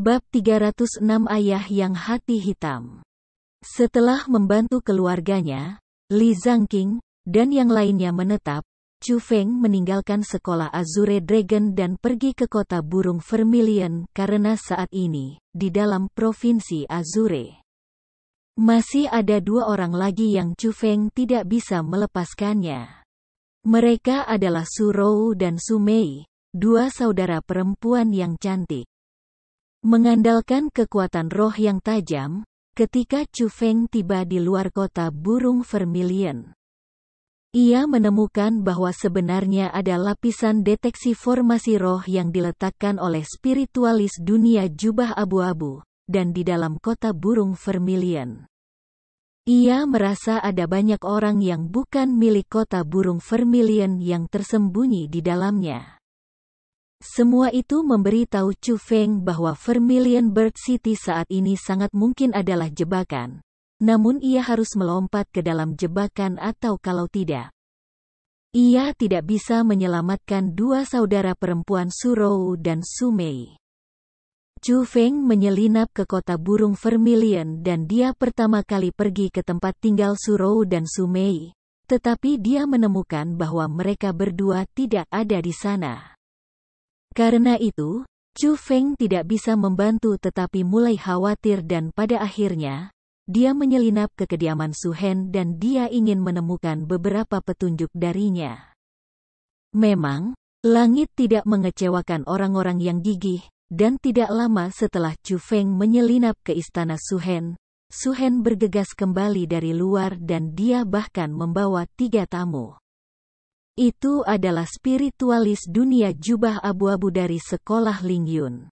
Bab 306 Ayah yang hati hitam. Setelah membantu keluarganya, Li Zhangqing, dan yang lainnya menetap, Chu Feng meninggalkan sekolah Azure Dragon dan pergi ke kota burung Vermilion karena saat ini, di dalam provinsi Azure. Masih ada dua orang lagi yang Chu Feng tidak bisa melepaskannya. Mereka adalah Su Rou dan Su Mei dua saudara perempuan yang cantik. Mengandalkan kekuatan roh yang tajam, ketika Chu Feng tiba di luar kota burung vermilion. Ia menemukan bahwa sebenarnya ada lapisan deteksi formasi roh yang diletakkan oleh spiritualis dunia jubah abu-abu, dan di dalam kota burung vermilion. Ia merasa ada banyak orang yang bukan milik kota burung vermilion yang tersembunyi di dalamnya. Semua itu memberitahu Chu Feng bahwa Vermilion Bird City saat ini sangat mungkin adalah jebakan. Namun ia harus melompat ke dalam jebakan atau kalau tidak. Ia tidak bisa menyelamatkan dua saudara perempuan Surou dan Sumei. Chu Feng menyelinap ke kota burung Vermilion dan dia pertama kali pergi ke tempat tinggal Surou dan Sumei. Tetapi dia menemukan bahwa mereka berdua tidak ada di sana. Karena itu, Chu Feng tidak bisa membantu tetapi mulai khawatir dan pada akhirnya, dia menyelinap ke kediaman Su Hen dan dia ingin menemukan beberapa petunjuk darinya. Memang, langit tidak mengecewakan orang-orang yang gigih, dan tidak lama setelah Chu Feng menyelinap ke istana Su Hen, Su Hen bergegas kembali dari luar dan dia bahkan membawa tiga tamu. Itu adalah spiritualis dunia jubah abu-abu dari sekolah Lingyun.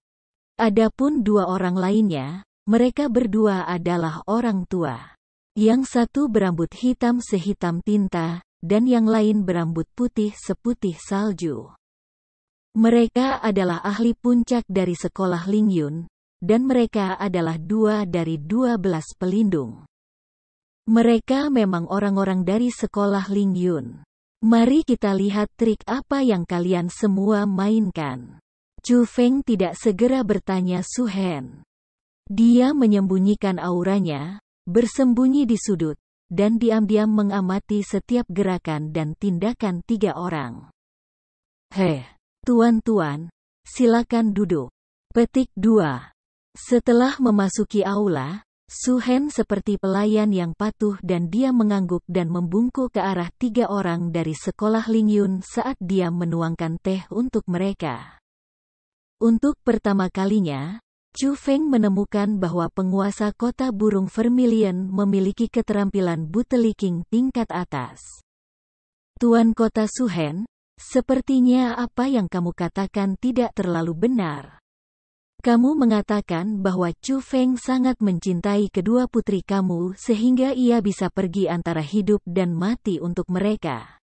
Adapun dua orang lainnya, mereka berdua adalah orang tua. Yang satu berambut hitam sehitam tinta, dan yang lain berambut putih seputih salju. Mereka adalah ahli puncak dari sekolah Lingyun, dan mereka adalah dua dari dua belas pelindung. Mereka memang orang-orang dari sekolah Lingyun. Mari kita lihat trik apa yang kalian semua mainkan. Chu Feng tidak segera bertanya Su Hen. Dia menyembunyikan auranya, bersembunyi di sudut, dan diam-diam mengamati setiap gerakan dan tindakan tiga orang. Heh, tuan-tuan, silakan duduk. Petik 2. Setelah memasuki aula, Suhen seperti pelayan yang patuh dan dia mengangguk dan membungkuk ke arah tiga orang dari sekolah Lingyun saat dia menuangkan teh untuk mereka. Untuk pertama kalinya, Chu Feng menemukan bahwa penguasa kota burung Vermilion memiliki keterampilan buteliking tingkat atas. Tuan kota Suhen, sepertinya apa yang kamu katakan tidak terlalu benar. Kamu mengatakan bahwa Chu Feng sangat mencintai kedua putri kamu sehingga ia bisa pergi antara hidup dan mati untuk mereka.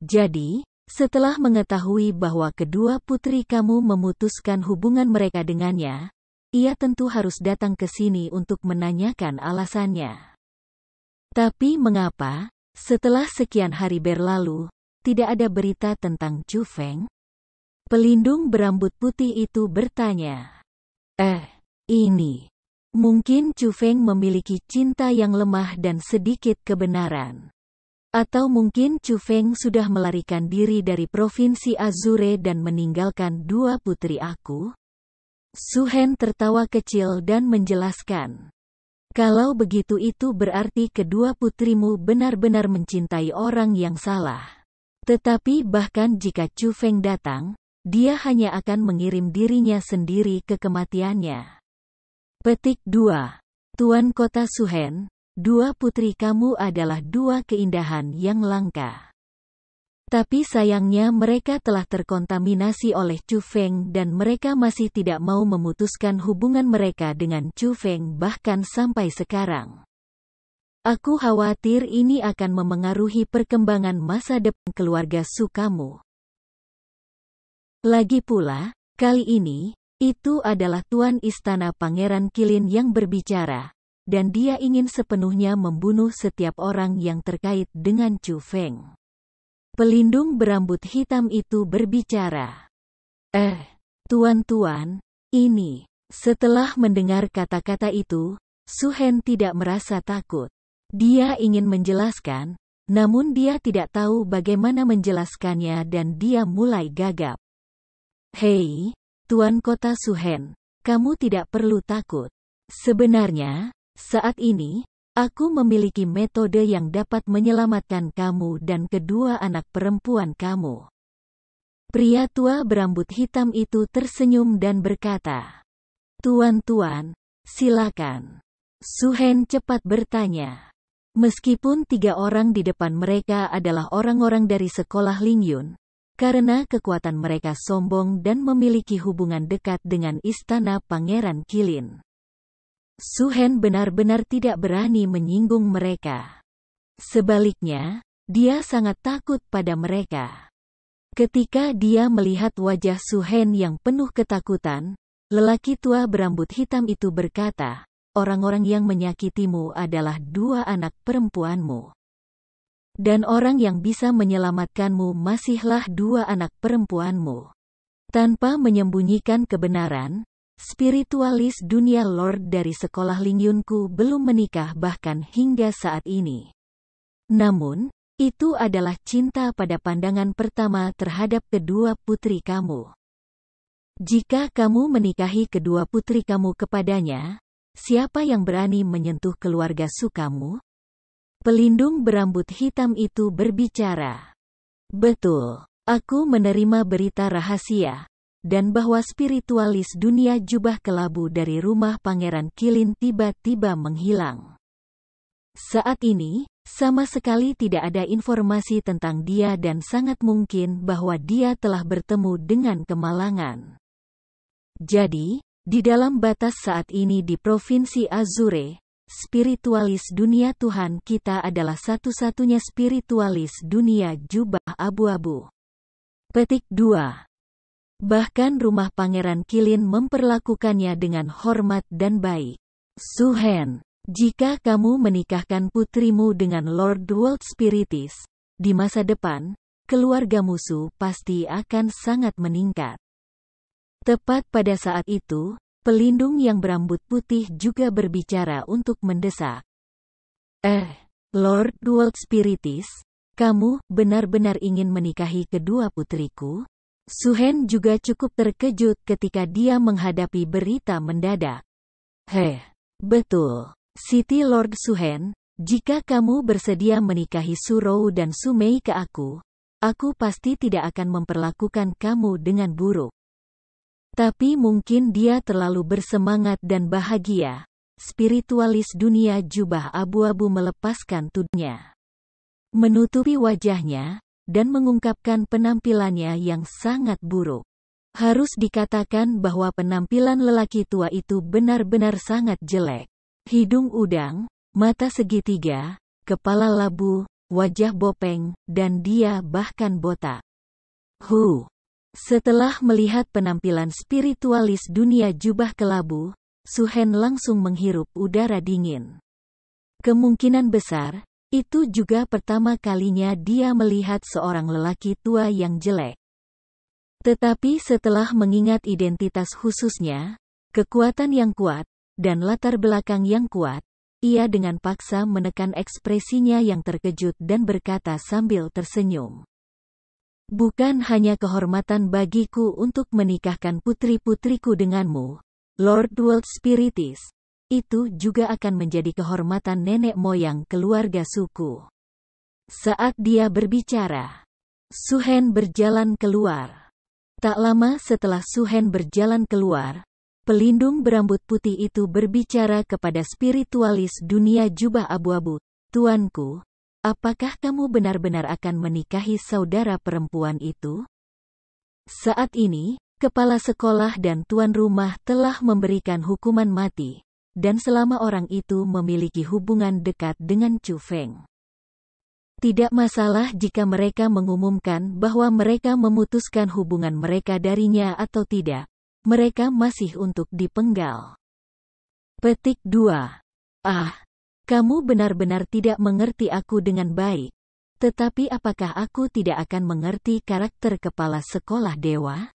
Jadi, setelah mengetahui bahwa kedua putri kamu memutuskan hubungan mereka dengannya, ia tentu harus datang ke sini untuk menanyakan alasannya. Tapi mengapa, setelah sekian hari berlalu, tidak ada berita tentang Chu Feng? Pelindung berambut putih itu bertanya. Eh, ini. Mungkin Chu Feng memiliki cinta yang lemah dan sedikit kebenaran. Atau mungkin Chu Feng sudah melarikan diri dari provinsi Azure dan meninggalkan dua putri aku? Su Suhen tertawa kecil dan menjelaskan. Kalau begitu itu berarti kedua putrimu benar-benar mencintai orang yang salah. Tetapi bahkan jika Chu Feng datang, dia hanya akan mengirim dirinya sendiri ke kematiannya. Petik 2. Tuan Kota Suhen, dua putri kamu adalah dua keindahan yang langka. Tapi sayangnya mereka telah terkontaminasi oleh Chu Feng dan mereka masih tidak mau memutuskan hubungan mereka dengan Chu Feng bahkan sampai sekarang. Aku khawatir ini akan memengaruhi perkembangan masa depan keluarga sukamu. Lagi pula, kali ini, itu adalah Tuan Istana Pangeran Kilin yang berbicara, dan dia ingin sepenuhnya membunuh setiap orang yang terkait dengan Chu Feng. Pelindung berambut hitam itu berbicara. Eh, tuan-tuan, ini. Setelah mendengar kata-kata itu, Suhen tidak merasa takut. Dia ingin menjelaskan, namun dia tidak tahu bagaimana menjelaskannya dan dia mulai gagap. Hei, Tuan Kota Suhen, kamu tidak perlu takut. Sebenarnya, saat ini, aku memiliki metode yang dapat menyelamatkan kamu dan kedua anak perempuan kamu. Pria tua berambut hitam itu tersenyum dan berkata, Tuan-tuan, silakan. Suhen cepat bertanya. Meskipun tiga orang di depan mereka adalah orang-orang dari sekolah Lingyun, karena kekuatan mereka sombong dan memiliki hubungan dekat dengan istana Pangeran Kilin. Suhen benar-benar tidak berani menyinggung mereka. Sebaliknya, dia sangat takut pada mereka. Ketika dia melihat wajah Suhen yang penuh ketakutan, lelaki tua berambut hitam itu berkata, Orang-orang yang menyakitimu adalah dua anak perempuanmu. Dan orang yang bisa menyelamatkanmu masihlah dua anak perempuanmu. Tanpa menyembunyikan kebenaran, spiritualis dunia Lord dari sekolah Lingyunku belum menikah bahkan hingga saat ini. Namun, itu adalah cinta pada pandangan pertama terhadap kedua putri kamu. Jika kamu menikahi kedua putri kamu kepadanya, siapa yang berani menyentuh keluarga sukamu? Pelindung berambut hitam itu berbicara. Betul, aku menerima berita rahasia, dan bahwa spiritualis dunia jubah kelabu dari rumah Pangeran Kilin tiba-tiba menghilang. Saat ini, sama sekali tidak ada informasi tentang dia dan sangat mungkin bahwa dia telah bertemu dengan kemalangan. Jadi, di dalam batas saat ini di Provinsi Azure, spiritualis dunia Tuhan kita adalah satu-satunya spiritualis dunia jubah abu-abu. Petik 2. Bahkan rumah Pangeran Kilin memperlakukannya dengan hormat dan baik. Suhen, jika kamu menikahkan putrimu dengan Lord World Spiritis, di masa depan, keluarga musuh pasti akan sangat meningkat. Tepat pada saat itu, Pelindung yang berambut putih juga berbicara untuk mendesak. Eh, Lord Dual Spiritis, kamu benar-benar ingin menikahi kedua putriku? Suhen juga cukup terkejut ketika dia menghadapi berita mendadak. Heh, betul. Siti Lord Suhen, jika kamu bersedia menikahi Surou dan Sumei ke aku, aku pasti tidak akan memperlakukan kamu dengan buruk. Tapi mungkin dia terlalu bersemangat dan bahagia. Spiritualis dunia jubah abu-abu melepaskan tudnya. Menutupi wajahnya, dan mengungkapkan penampilannya yang sangat buruk. Harus dikatakan bahwa penampilan lelaki tua itu benar-benar sangat jelek. Hidung udang, mata segitiga, kepala labu, wajah bopeng, dan dia bahkan botak. Hu, setelah melihat penampilan spiritualis dunia jubah kelabu, Suhen langsung menghirup udara dingin. Kemungkinan besar, itu juga pertama kalinya dia melihat seorang lelaki tua yang jelek. Tetapi setelah mengingat identitas khususnya, kekuatan yang kuat, dan latar belakang yang kuat, ia dengan paksa menekan ekspresinya yang terkejut dan berkata sambil tersenyum. Bukan hanya kehormatan bagiku untuk menikahkan putri-putriku denganmu, Lord World Spiritis. Itu juga akan menjadi kehormatan nenek moyang keluarga suku. Saat dia berbicara, Suhen berjalan keluar. Tak lama setelah Suhen berjalan keluar, pelindung berambut putih itu berbicara kepada spiritualis dunia jubah abu-abu, Tuanku, Apakah kamu benar-benar akan menikahi saudara perempuan itu? Saat ini, kepala sekolah dan tuan rumah telah memberikan hukuman mati, dan selama orang itu memiliki hubungan dekat dengan Chu Feng. Tidak masalah jika mereka mengumumkan bahwa mereka memutuskan hubungan mereka darinya atau tidak, mereka masih untuk dipenggal. Petik 2. Ah, kamu benar-benar tidak mengerti aku dengan baik. Tetapi apakah aku tidak akan mengerti karakter kepala sekolah dewa?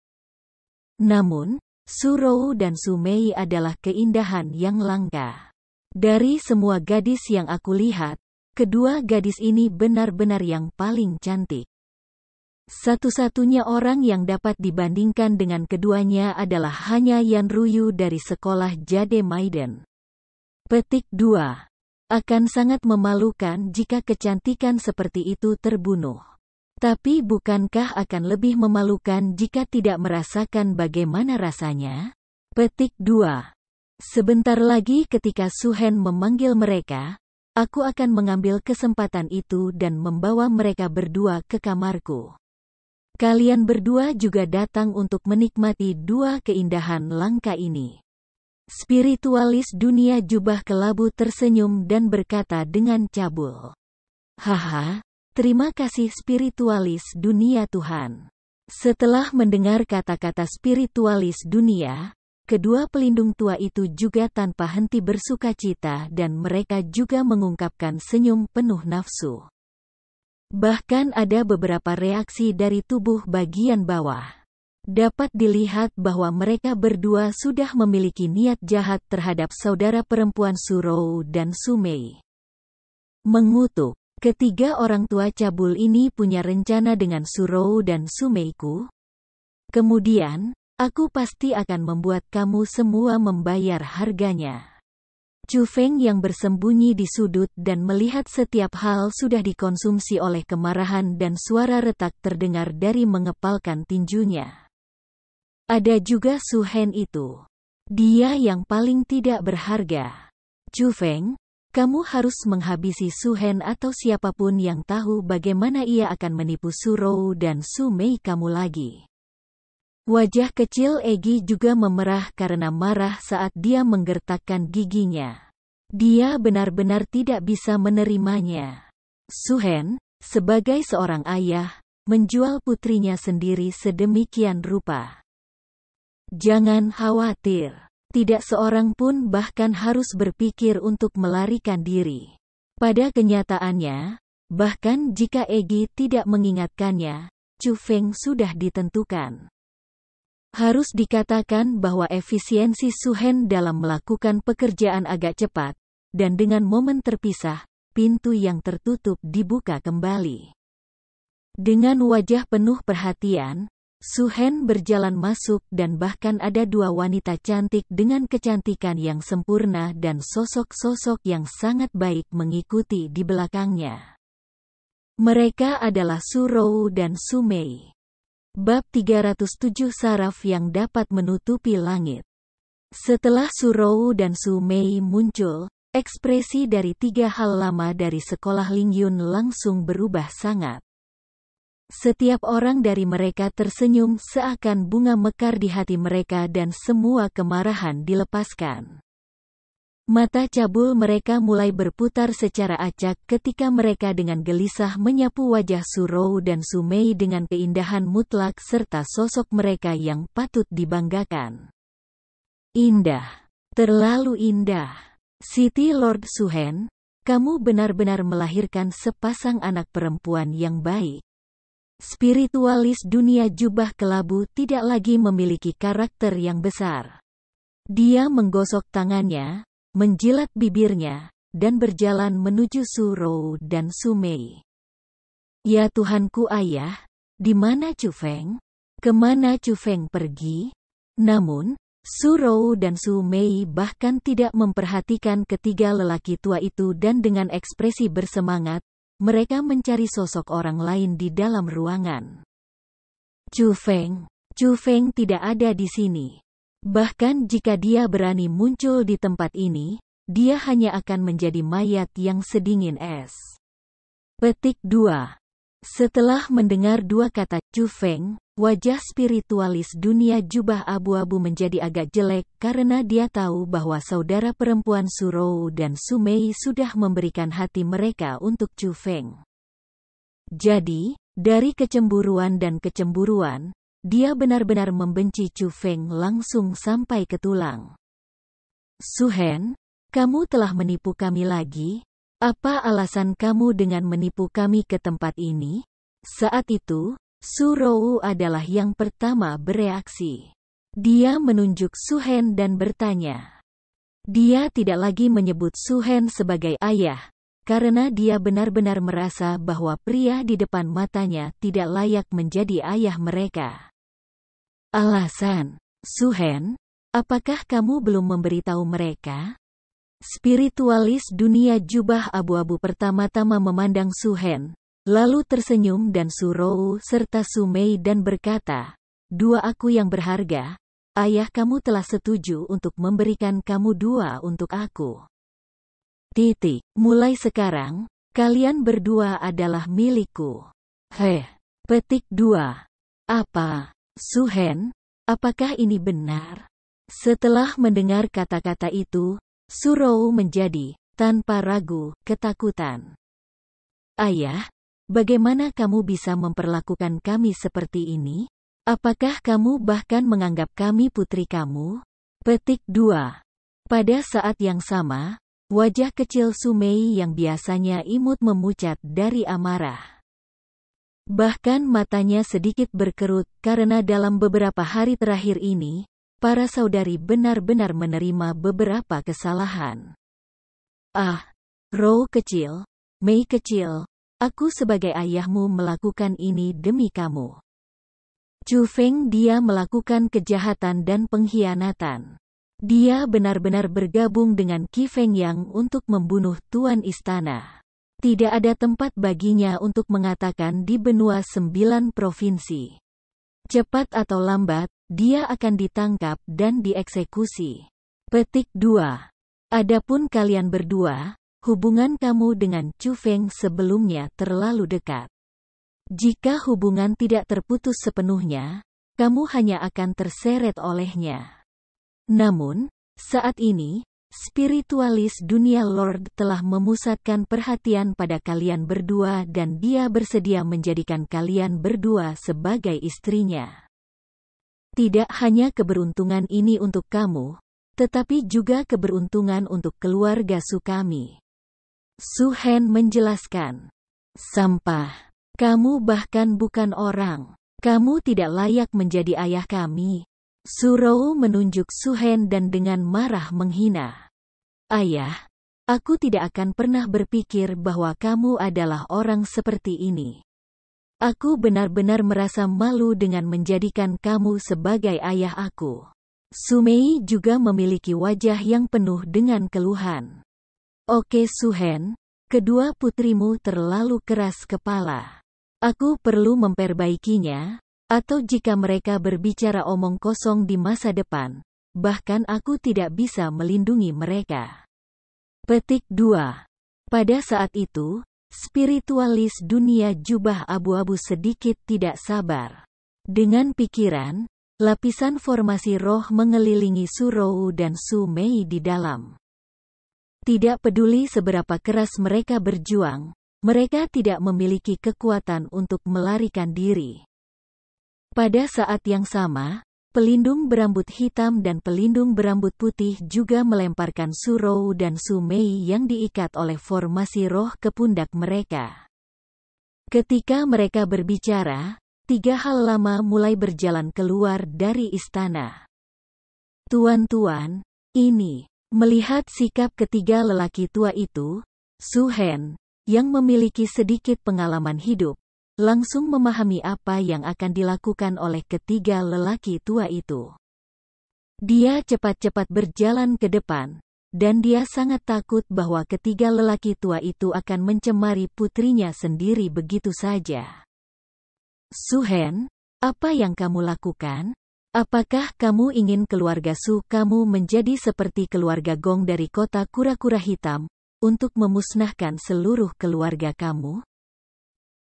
Namun, Surou dan Sumei adalah keindahan yang langka. Dari semua gadis yang aku lihat, kedua gadis ini benar-benar yang paling cantik. Satu-satunya orang yang dapat dibandingkan dengan keduanya adalah hanya Yan Ruyu dari sekolah Jade Maiden. Petik 2. Akan sangat memalukan jika kecantikan seperti itu terbunuh. Tapi bukankah akan lebih memalukan jika tidak merasakan bagaimana rasanya? Petik 2. Sebentar lagi ketika Suhen memanggil mereka, aku akan mengambil kesempatan itu dan membawa mereka berdua ke kamarku. Kalian berdua juga datang untuk menikmati dua keindahan langka ini. Spiritualis dunia jubah kelabu tersenyum dan berkata dengan cabul. Haha, terima kasih spiritualis dunia Tuhan. Setelah mendengar kata-kata spiritualis dunia, kedua pelindung tua itu juga tanpa henti bersuka cita dan mereka juga mengungkapkan senyum penuh nafsu. Bahkan ada beberapa reaksi dari tubuh bagian bawah. Dapat dilihat bahwa mereka berdua sudah memiliki niat jahat terhadap saudara perempuan Surou dan Sumei. Mengutuk, ketiga orang tua cabul ini punya rencana dengan Surou dan Sumeiku. Kemudian, aku pasti akan membuat kamu semua membayar harganya. Chu Feng yang bersembunyi di sudut dan melihat setiap hal sudah dikonsumsi oleh kemarahan dan suara retak terdengar dari mengepalkan tinjunya. Ada juga Su Hen itu. Dia yang paling tidak berharga. Chu Feng, kamu harus menghabisi Su Hen atau siapapun yang tahu bagaimana ia akan menipu Su Rou dan Su Mei kamu lagi. Wajah kecil Egi juga memerah karena marah saat dia menggertakkan giginya. Dia benar-benar tidak bisa menerimanya. Suhen, sebagai seorang ayah, menjual putrinya sendiri sedemikian rupa. Jangan khawatir. Tidak seorang pun bahkan harus berpikir untuk melarikan diri. Pada kenyataannya, bahkan jika Egi tidak mengingatkannya, Chu Feng sudah ditentukan. Harus dikatakan bahwa efisiensi Suhen dalam melakukan pekerjaan agak cepat, dan dengan momen terpisah, pintu yang tertutup dibuka kembali. Dengan wajah penuh perhatian, Suhen berjalan masuk dan bahkan ada dua wanita cantik dengan kecantikan yang sempurna dan sosok-sosok yang sangat baik mengikuti di belakangnya. Mereka adalah Surou dan Sumei. Bab 307 Saraf yang dapat menutupi langit. Setelah Surou dan Sumei muncul, ekspresi dari tiga hal lama dari sekolah Lingyun langsung berubah sangat. Setiap orang dari mereka tersenyum seakan bunga mekar di hati mereka dan semua kemarahan dilepaskan. Mata cabul mereka mulai berputar secara acak ketika mereka dengan gelisah menyapu wajah Surou dan Sumei dengan keindahan mutlak serta sosok mereka yang patut dibanggakan. Indah. Terlalu indah. City Lord Suhen, kamu benar-benar melahirkan sepasang anak perempuan yang baik spiritualis dunia jubah kelabu tidak lagi memiliki karakter yang besar. Dia menggosok tangannya, menjilat bibirnya, dan berjalan menuju Suro dan Sumei. Ya Tuhanku ayah, di mana Cufeng? Kemana Cufeng pergi? Namun, Suro dan Sumei bahkan tidak memperhatikan ketiga lelaki tua itu dan dengan ekspresi bersemangat, mereka mencari sosok orang lain di dalam ruangan. Chu Feng, Chu Feng tidak ada di sini. Bahkan jika dia berani muncul di tempat ini, dia hanya akan menjadi mayat yang sedingin es. Petik 2. Setelah mendengar dua kata Chu Feng, Wajah spiritualis dunia jubah abu-abu menjadi agak jelek karena dia tahu bahwa saudara perempuan Surou dan Sumei sudah memberikan hati mereka untuk Chu Feng. Jadi, dari kecemburuan dan kecemburuan, dia benar-benar membenci Chu Feng langsung sampai ke tulang. Suhen, kamu telah menipu kami lagi. Apa alasan kamu dengan menipu kami ke tempat ini? Saat itu, Surou adalah yang pertama bereaksi. Dia menunjuk Suhen dan bertanya. Dia tidak lagi menyebut Suhen sebagai ayah, karena dia benar-benar merasa bahwa pria di depan matanya tidak layak menjadi ayah mereka. Alasan, Suhen, apakah kamu belum memberitahu mereka? Spiritualis dunia jubah abu-abu pertama-tama memandang Suhen, Lalu tersenyum dan Surou serta Sumei dan berkata, Dua aku yang berharga, ayah kamu telah setuju untuk memberikan kamu dua untuk aku. Titik. Mulai sekarang, kalian berdua adalah milikku. Heh. Petik dua. Apa? Suhen, apakah ini benar? Setelah mendengar kata-kata itu, Surou menjadi, tanpa ragu, ketakutan. Ayah, Bagaimana kamu bisa memperlakukan kami seperti ini? Apakah kamu bahkan menganggap kami putri kamu? Petik 2. Pada saat yang sama, wajah kecil Sumei yang biasanya imut memucat dari amarah. Bahkan matanya sedikit berkerut karena dalam beberapa hari terakhir ini, para saudari benar-benar menerima beberapa kesalahan. Ah, Row kecil, Mei kecil, Aku sebagai ayahmu melakukan ini demi kamu. Chu Feng dia melakukan kejahatan dan pengkhianatan. Dia benar-benar bergabung dengan Qi Feng Yang untuk membunuh Tuan Istana. Tidak ada tempat baginya untuk mengatakan di benua sembilan provinsi. Cepat atau lambat, dia akan ditangkap dan dieksekusi. Petik 2. Adapun kalian berdua, Hubungan kamu dengan Chu Feng sebelumnya terlalu dekat. Jika hubungan tidak terputus sepenuhnya, kamu hanya akan terseret olehnya. Namun, saat ini, spiritualis dunia Lord telah memusatkan perhatian pada kalian berdua dan dia bersedia menjadikan kalian berdua sebagai istrinya. Tidak hanya keberuntungan ini untuk kamu, tetapi juga keberuntungan untuk keluarga Sukami. Suhen menjelaskan, Sampah, kamu bahkan bukan orang. Kamu tidak layak menjadi ayah kami. Surou menunjuk Suhen dan dengan marah menghina. Ayah, aku tidak akan pernah berpikir bahwa kamu adalah orang seperti ini. Aku benar-benar merasa malu dengan menjadikan kamu sebagai ayah aku. Sumei juga memiliki wajah yang penuh dengan keluhan. Oke Suhen, kedua putrimu terlalu keras kepala. Aku perlu memperbaikinya, atau jika mereka berbicara omong kosong di masa depan, bahkan aku tidak bisa melindungi mereka. Petik 2. Pada saat itu, spiritualis dunia jubah abu-abu sedikit tidak sabar. Dengan pikiran, lapisan formasi roh mengelilingi Surou dan Sumei di dalam. Tidak peduli seberapa keras mereka berjuang, mereka tidak memiliki kekuatan untuk melarikan diri. Pada saat yang sama, pelindung berambut hitam dan pelindung berambut putih juga melemparkan Surou dan Sumei yang diikat oleh formasi roh ke pundak mereka. Ketika mereka berbicara, tiga hal lama mulai berjalan keluar dari istana. Tuan-tuan, ini Melihat sikap ketiga lelaki tua itu, Su Hen, yang memiliki sedikit pengalaman hidup, langsung memahami apa yang akan dilakukan oleh ketiga lelaki tua itu. Dia cepat-cepat berjalan ke depan, dan dia sangat takut bahwa ketiga lelaki tua itu akan mencemari putrinya sendiri begitu saja. Suhen, apa yang kamu lakukan? Apakah kamu ingin keluarga Su kamu menjadi seperti keluarga Gong dari kota kura-kura hitam, untuk memusnahkan seluruh keluarga kamu?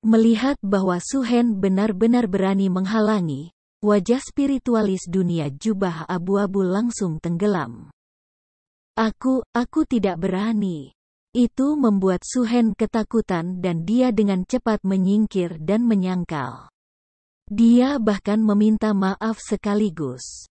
Melihat bahwa Su Hen benar-benar berani menghalangi, wajah spiritualis dunia jubah abu-abu langsung tenggelam. Aku, aku tidak berani. Itu membuat Su Hen ketakutan dan dia dengan cepat menyingkir dan menyangkal. Dia bahkan meminta maaf sekaligus.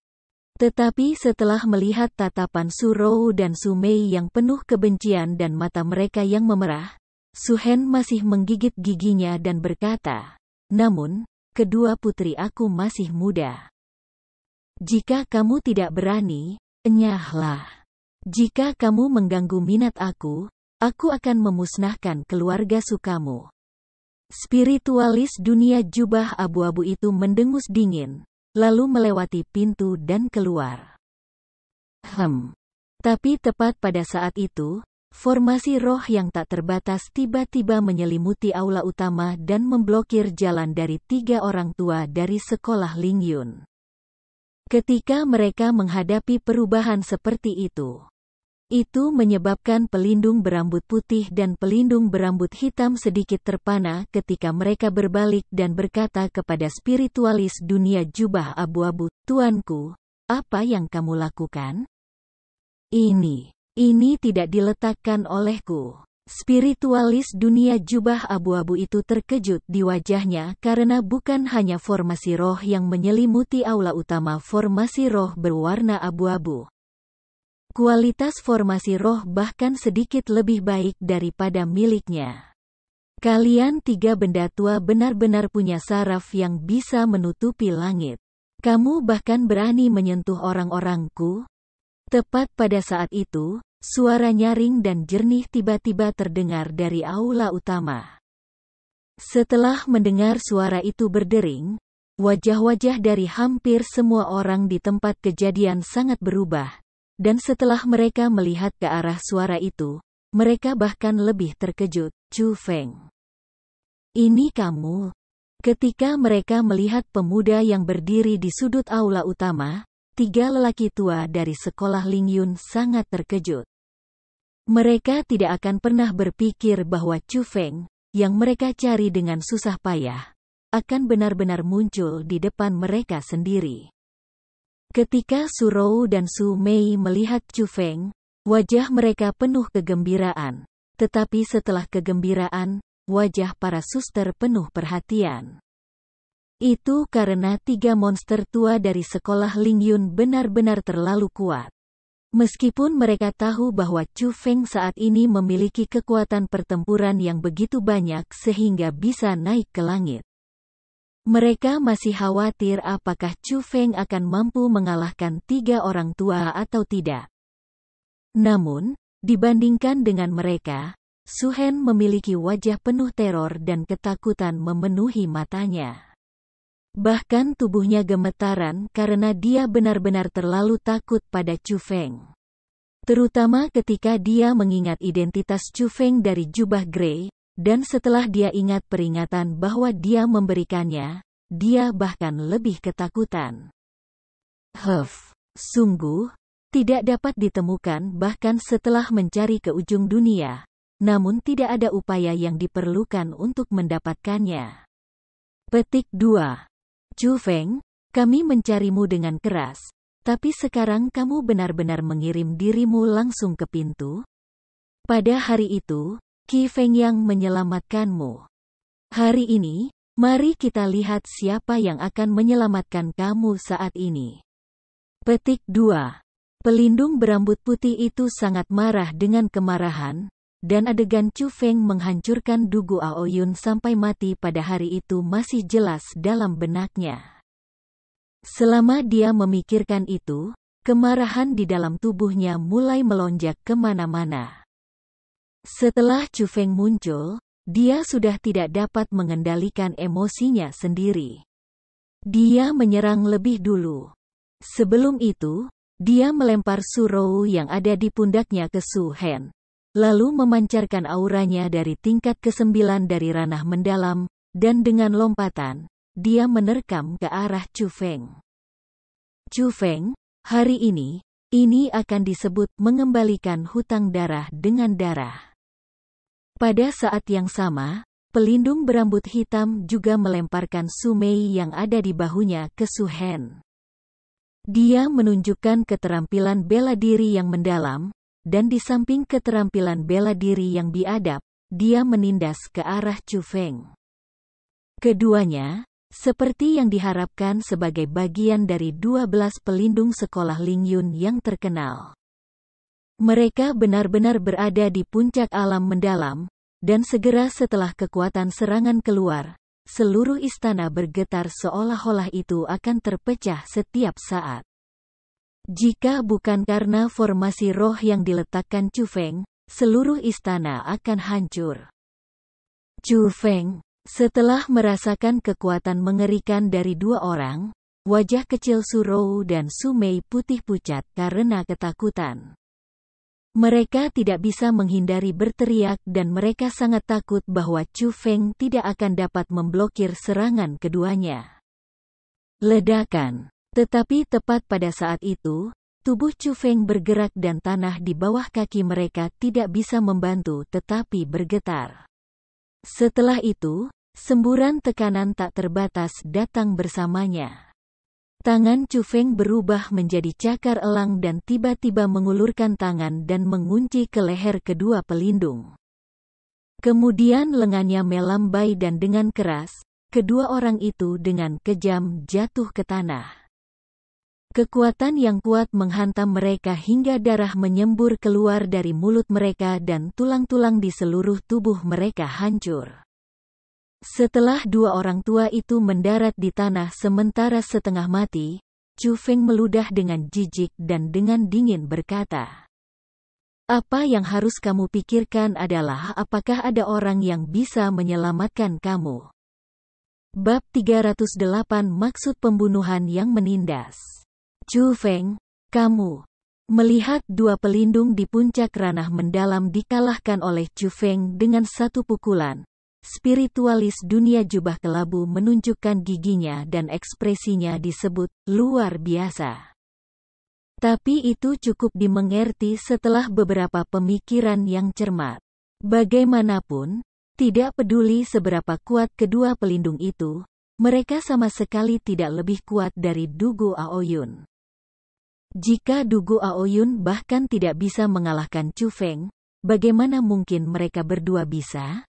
Tetapi setelah melihat tatapan Surou dan Sumei yang penuh kebencian dan mata mereka yang memerah, Suhen masih menggigit giginya dan berkata, Namun, kedua putri aku masih muda. Jika kamu tidak berani, enyahlah. Jika kamu mengganggu minat aku, aku akan memusnahkan keluarga sukamu. Spiritualis dunia jubah abu-abu itu mendengus dingin, lalu melewati pintu dan keluar. Hem. Tapi tepat pada saat itu, formasi roh yang tak terbatas tiba-tiba menyelimuti aula utama dan memblokir jalan dari tiga orang tua dari sekolah Lingyun. Ketika mereka menghadapi perubahan seperti itu, itu menyebabkan pelindung berambut putih dan pelindung berambut hitam sedikit terpana ketika mereka berbalik dan berkata kepada spiritualis dunia jubah abu-abu, Tuanku, apa yang kamu lakukan? Ini, ini tidak diletakkan olehku. Spiritualis dunia jubah abu-abu itu terkejut di wajahnya karena bukan hanya formasi roh yang menyelimuti aula utama formasi roh berwarna abu-abu, Kualitas formasi roh bahkan sedikit lebih baik daripada miliknya. Kalian tiga benda tua benar-benar punya saraf yang bisa menutupi langit. Kamu bahkan berani menyentuh orang-orangku. Tepat pada saat itu, suara nyaring dan jernih tiba-tiba terdengar dari aula utama. Setelah mendengar suara itu berdering, wajah-wajah dari hampir semua orang di tempat kejadian sangat berubah, dan setelah mereka melihat ke arah suara itu, mereka bahkan lebih terkejut, Chu Feng. Ini kamu. Ketika mereka melihat pemuda yang berdiri di sudut aula utama, tiga lelaki tua dari sekolah Lingyun sangat terkejut. Mereka tidak akan pernah berpikir bahwa Chu Feng, yang mereka cari dengan susah payah, akan benar-benar muncul di depan mereka sendiri. Ketika Surou dan Su Mei melihat Chu Feng, wajah mereka penuh kegembiraan. Tetapi setelah kegembiraan, wajah para suster penuh perhatian. Itu karena tiga monster tua dari sekolah Ling Yun benar-benar terlalu kuat. Meskipun mereka tahu bahwa Chu Feng saat ini memiliki kekuatan pertempuran yang begitu banyak sehingga bisa naik ke langit. Mereka masih khawatir apakah Chu Feng akan mampu mengalahkan tiga orang tua atau tidak. Namun, dibandingkan dengan mereka, Su Hen memiliki wajah penuh teror dan ketakutan memenuhi matanya. Bahkan tubuhnya gemetaran karena dia benar-benar terlalu takut pada Chu Feng. Terutama ketika dia mengingat identitas Chu Feng dari jubah Grey, dan setelah dia ingat peringatan bahwa dia memberikannya, dia bahkan lebih ketakutan. Huff, sungguh, tidak dapat ditemukan bahkan setelah mencari ke ujung dunia, namun tidak ada upaya yang diperlukan untuk mendapatkannya. Petik 2. Chu Feng, kami mencarimu dengan keras, tapi sekarang kamu benar-benar mengirim dirimu langsung ke pintu? Pada hari itu, Qi Feng yang menyelamatkanmu. Hari ini, mari kita lihat siapa yang akan menyelamatkan kamu saat ini. Petik 2. Pelindung berambut putih itu sangat marah dengan kemarahan, dan adegan Chu Feng menghancurkan Dugu Aoyun sampai mati pada hari itu masih jelas dalam benaknya. Selama dia memikirkan itu, kemarahan di dalam tubuhnya mulai melonjak kemana-mana. Setelah Chu Feng muncul, dia sudah tidak dapat mengendalikan emosinya sendiri. Dia menyerang lebih dulu. Sebelum itu, dia melempar Rou yang ada di pundaknya ke Su Hen. Lalu memancarkan auranya dari tingkat ke-9 dari ranah mendalam, dan dengan lompatan, dia menerkam ke arah Chu Feng. Chu Feng, hari ini, ini akan disebut mengembalikan hutang darah dengan darah. Pada saat yang sama, pelindung berambut hitam juga melemparkan Sumei yang ada di bahunya ke Suhen. Dia menunjukkan keterampilan bela diri yang mendalam, dan di samping keterampilan bela diri yang biadab, dia menindas ke arah Chu Feng. Keduanya, seperti yang diharapkan sebagai bagian dari 12 pelindung sekolah Ling Yun yang terkenal. Mereka benar-benar berada di puncak alam mendalam, dan segera setelah kekuatan serangan keluar, seluruh istana bergetar seolah-olah itu akan terpecah setiap saat. Jika bukan karena formasi roh yang diletakkan Chu Feng, seluruh istana akan hancur. Chu Feng, setelah merasakan kekuatan mengerikan dari dua orang, wajah kecil Su Rou dan Su Mei putih pucat karena ketakutan. Mereka tidak bisa menghindari berteriak dan mereka sangat takut bahwa Chu Feng tidak akan dapat memblokir serangan keduanya. Ledakan. Tetapi tepat pada saat itu, tubuh Chu Feng bergerak dan tanah di bawah kaki mereka tidak bisa membantu tetapi bergetar. Setelah itu, semburan tekanan tak terbatas datang bersamanya. Tangan Chu Feng berubah menjadi cakar elang dan tiba-tiba mengulurkan tangan dan mengunci ke leher kedua pelindung. Kemudian lengannya melambai dan dengan keras, kedua orang itu dengan kejam jatuh ke tanah. Kekuatan yang kuat menghantam mereka hingga darah menyembur keluar dari mulut mereka dan tulang-tulang di seluruh tubuh mereka hancur. Setelah dua orang tua itu mendarat di tanah sementara setengah mati, Chu Feng meludah dengan jijik dan dengan dingin berkata, Apa yang harus kamu pikirkan adalah apakah ada orang yang bisa menyelamatkan kamu. Bab 308 Maksud Pembunuhan yang Menindas Chu Feng, kamu Melihat dua pelindung di puncak ranah mendalam dikalahkan oleh Chu Feng dengan satu pukulan, Spiritualis dunia jubah kelabu menunjukkan giginya dan ekspresinya disebut luar biasa. Tapi itu cukup dimengerti setelah beberapa pemikiran yang cermat. Bagaimanapun, tidak peduli seberapa kuat kedua pelindung itu, mereka sama sekali tidak lebih kuat dari Dugu Aoyun. Jika Dugu Aoyun bahkan tidak bisa mengalahkan Chu Feng, bagaimana mungkin mereka berdua bisa?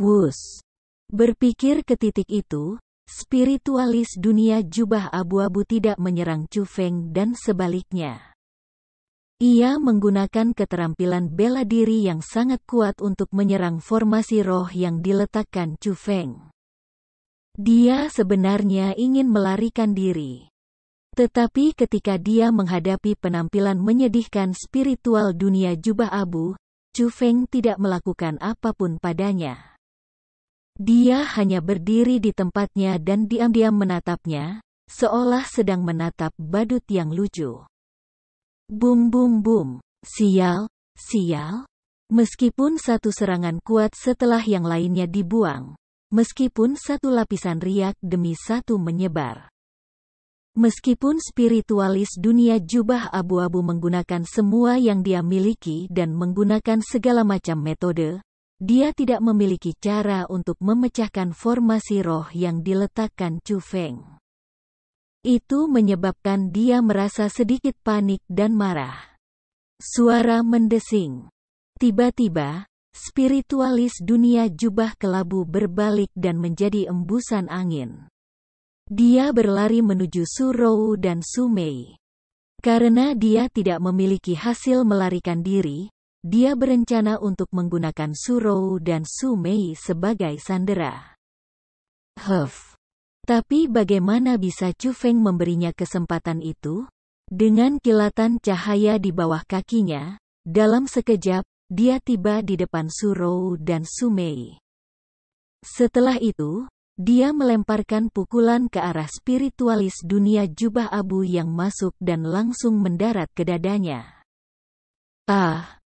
Wus. Berpikir ke titik itu, spiritualis dunia jubah abu-abu tidak menyerang Chu Feng dan sebaliknya. Ia menggunakan keterampilan bela diri yang sangat kuat untuk menyerang formasi roh yang diletakkan Chu Feng. Dia sebenarnya ingin melarikan diri. Tetapi ketika dia menghadapi penampilan menyedihkan spiritual dunia jubah abu, Chu Feng tidak melakukan apapun padanya. Dia hanya berdiri di tempatnya dan diam-diam menatapnya, seolah sedang menatap badut yang lucu. Bum bum bum, sial, sial. Meskipun satu serangan kuat setelah yang lainnya dibuang, meskipun satu lapisan riak demi satu menyebar. Meskipun spiritualis dunia jubah abu-abu menggunakan semua yang dia miliki dan menggunakan segala macam metode, dia tidak memiliki cara untuk memecahkan formasi roh yang diletakkan Chu Feng. Itu menyebabkan dia merasa sedikit panik dan marah. Suara mendesing. Tiba-tiba, spiritualis dunia jubah kelabu berbalik dan menjadi embusan angin. Dia berlari menuju Su Rou dan Su Mei. Karena dia tidak memiliki hasil melarikan diri, dia berencana untuk menggunakan Surou dan Sumei sebagai sandera. Huff. Tapi bagaimana bisa Chu Feng memberinya kesempatan itu? Dengan kilatan cahaya di bawah kakinya, dalam sekejap, dia tiba di depan Surou dan Sumei. Setelah itu, dia melemparkan pukulan ke arah spiritualis dunia jubah abu yang masuk dan langsung mendarat ke dadanya. Ah,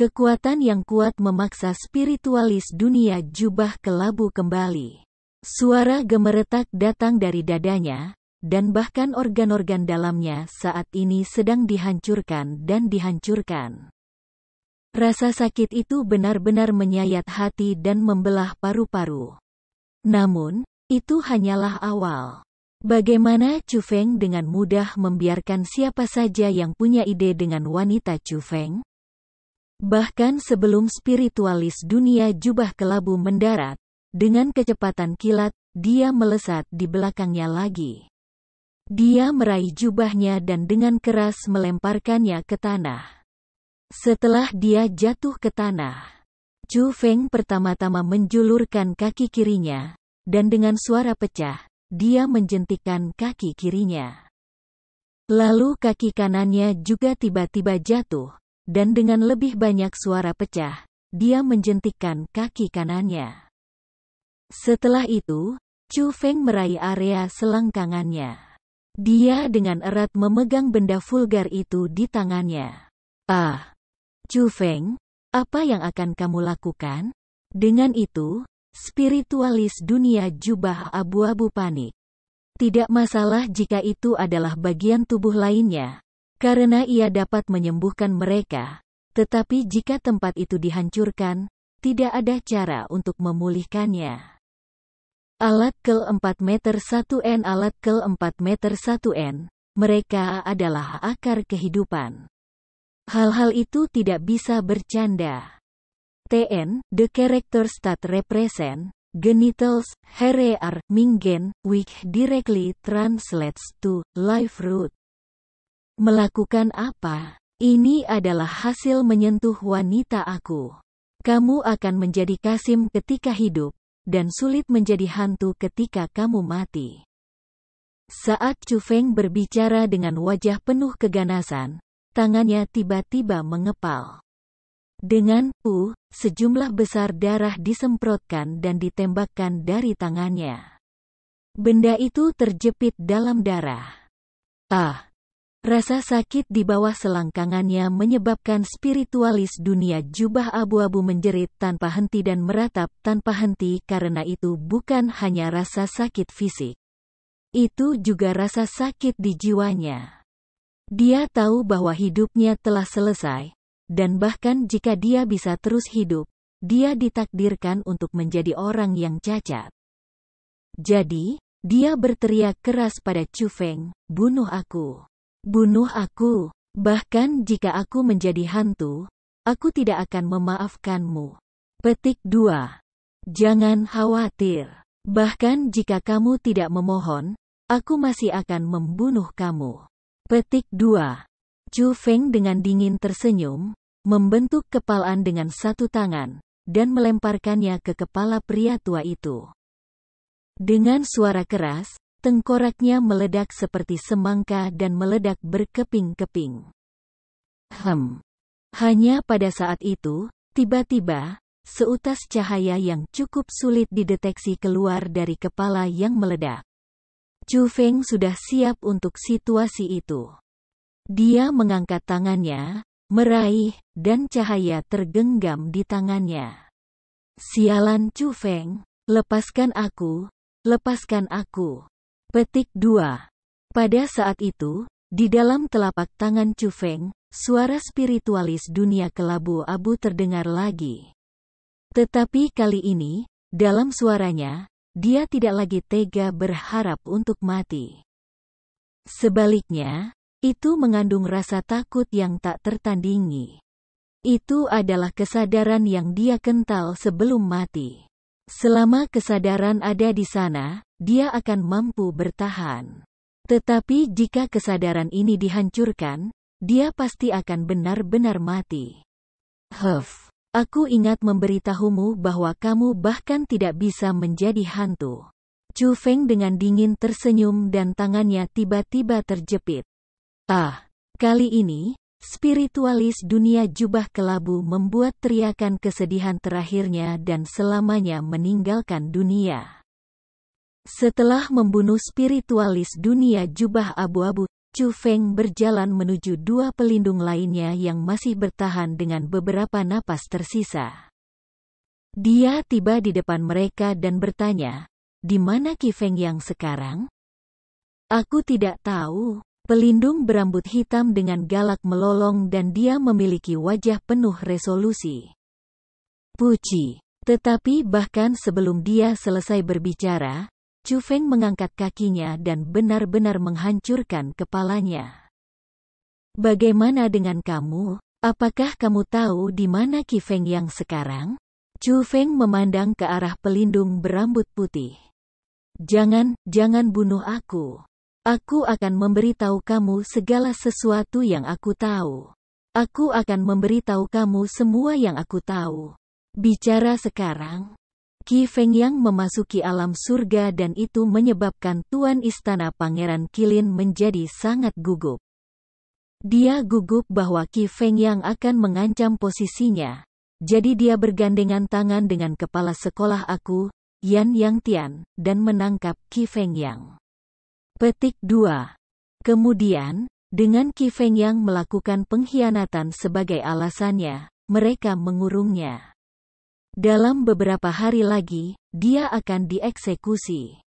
Kekuatan yang kuat memaksa spiritualis dunia jubah kelabu kembali. Suara gemeretak datang dari dadanya, dan bahkan organ-organ dalamnya saat ini sedang dihancurkan dan dihancurkan. Rasa sakit itu benar-benar menyayat hati dan membelah paru-paru. Namun, itu hanyalah awal. Bagaimana Chu Feng dengan mudah membiarkan siapa saja yang punya ide dengan wanita Chu Feng? Bahkan sebelum spiritualis dunia jubah kelabu mendarat, dengan kecepatan kilat, dia melesat di belakangnya lagi. Dia meraih jubahnya dan dengan keras melemparkannya ke tanah. Setelah dia jatuh ke tanah, Chu Feng pertama-tama menjulurkan kaki kirinya, dan dengan suara pecah, dia menjentikan kaki kirinya. Lalu kaki kanannya juga tiba-tiba jatuh, dan dengan lebih banyak suara pecah, dia menjentikkan kaki kanannya. Setelah itu, Chu Feng meraih area selangkangannya. Dia dengan erat memegang benda vulgar itu di tangannya. Ah, Chu Feng, apa yang akan kamu lakukan? Dengan itu, spiritualis dunia jubah abu-abu panik. Tidak masalah jika itu adalah bagian tubuh lainnya, karena ia dapat menyembuhkan mereka. Tetapi jika tempat itu dihancurkan, tidak ada cara untuk memulihkannya. Alat kel 4 meter 1N Alat kel 4 meter 1N, mereka adalah akar kehidupan. Hal-hal itu tidak bisa bercanda. TN, the character stat represent, genitals, here are, mingen, which directly translates to, life root. Melakukan apa? Ini adalah hasil menyentuh wanita aku. Kamu akan menjadi Kasim ketika hidup, dan sulit menjadi hantu ketika kamu mati. Saat Chu Feng berbicara dengan wajah penuh keganasan, tangannya tiba-tiba mengepal. Dengan pu, sejumlah besar darah disemprotkan dan ditembakkan dari tangannya. Benda itu terjepit dalam darah. Ah, Rasa sakit di bawah selangkangannya menyebabkan spiritualis dunia jubah abu-abu menjerit tanpa henti dan meratap tanpa henti karena itu bukan hanya rasa sakit fisik. Itu juga rasa sakit di jiwanya. Dia tahu bahwa hidupnya telah selesai, dan bahkan jika dia bisa terus hidup, dia ditakdirkan untuk menjadi orang yang cacat. Jadi, dia berteriak keras pada Chu Feng, bunuh aku. Bunuh aku. Bahkan jika aku menjadi hantu, aku tidak akan memaafkanmu. Petik 2. Jangan khawatir. Bahkan jika kamu tidak memohon, aku masih akan membunuh kamu. Petik 2. Chu Feng dengan dingin tersenyum, membentuk kepalaan dengan satu tangan, dan melemparkannya ke kepala pria tua itu. Dengan suara keras, Tengkoraknya meledak seperti semangka dan meledak berkeping-keping. Hem. Hanya pada saat itu, tiba-tiba, seutas cahaya yang cukup sulit dideteksi keluar dari kepala yang meledak. Chu Feng sudah siap untuk situasi itu. Dia mengangkat tangannya, meraih, dan cahaya tergenggam di tangannya. Sialan Chu Feng, lepaskan aku, lepaskan aku. Petik 2. Pada saat itu, di dalam telapak tangan Chu Feng, suara spiritualis dunia kelabu abu terdengar lagi. Tetapi kali ini, dalam suaranya, dia tidak lagi tega berharap untuk mati. Sebaliknya, itu mengandung rasa takut yang tak tertandingi. Itu adalah kesadaran yang dia kental sebelum mati. Selama kesadaran ada di sana, dia akan mampu bertahan. Tetapi jika kesadaran ini dihancurkan, dia pasti akan benar-benar mati. Huff, aku ingat memberitahumu bahwa kamu bahkan tidak bisa menjadi hantu. Chu Feng dengan dingin tersenyum dan tangannya tiba-tiba terjepit. Ah, kali ini, spiritualis dunia jubah kelabu membuat teriakan kesedihan terakhirnya dan selamanya meninggalkan dunia. Setelah membunuh spiritualis dunia jubah abu-abu, Chu Feng berjalan menuju dua pelindung lainnya yang masih bertahan dengan beberapa napas tersisa. Dia tiba di depan mereka dan bertanya, di mana Ki Feng yang sekarang? Aku tidak tahu. Pelindung berambut hitam dengan galak melolong dan dia memiliki wajah penuh resolusi. Puji. Tetapi bahkan sebelum dia selesai berbicara, Chu Feng mengangkat kakinya dan benar-benar menghancurkan kepalanya. Bagaimana dengan kamu? Apakah kamu tahu di mana Qi Feng yang sekarang? Chu Feng memandang ke arah pelindung berambut putih. Jangan, jangan bunuh aku. Aku akan memberitahu kamu segala sesuatu yang aku tahu. Aku akan memberitahu kamu semua yang aku tahu. Bicara sekarang, Qi Feng yang memasuki alam surga dan itu menyebabkan Tuan Istana Pangeran Kilin menjadi sangat gugup. Dia gugup bahwa Qi Feng yang akan mengancam posisinya. Jadi dia bergandengan tangan dengan kepala sekolah aku, Yan Yang Tian, dan menangkap Qi Feng Yang. Petik 2. Kemudian, dengan Qi Feng Yang melakukan pengkhianatan sebagai alasannya, mereka mengurungnya. Dalam beberapa hari lagi, dia akan dieksekusi.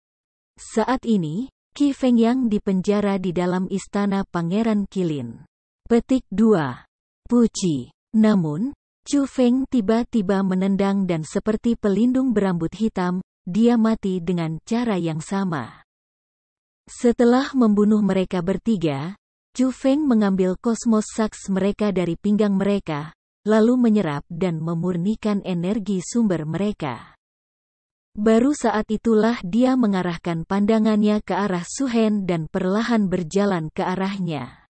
Saat ini, Qi Yang dipenjara di dalam istana Pangeran Kilin. Petik 2. Puji. Namun, Chu Feng tiba-tiba menendang dan seperti pelindung berambut hitam, dia mati dengan cara yang sama. Setelah membunuh mereka bertiga, Chu Feng mengambil kosmos saks mereka dari pinggang mereka, lalu menyerap dan memurnikan energi sumber mereka. Baru saat itulah dia mengarahkan pandangannya ke arah Suhen dan perlahan berjalan ke arahnya.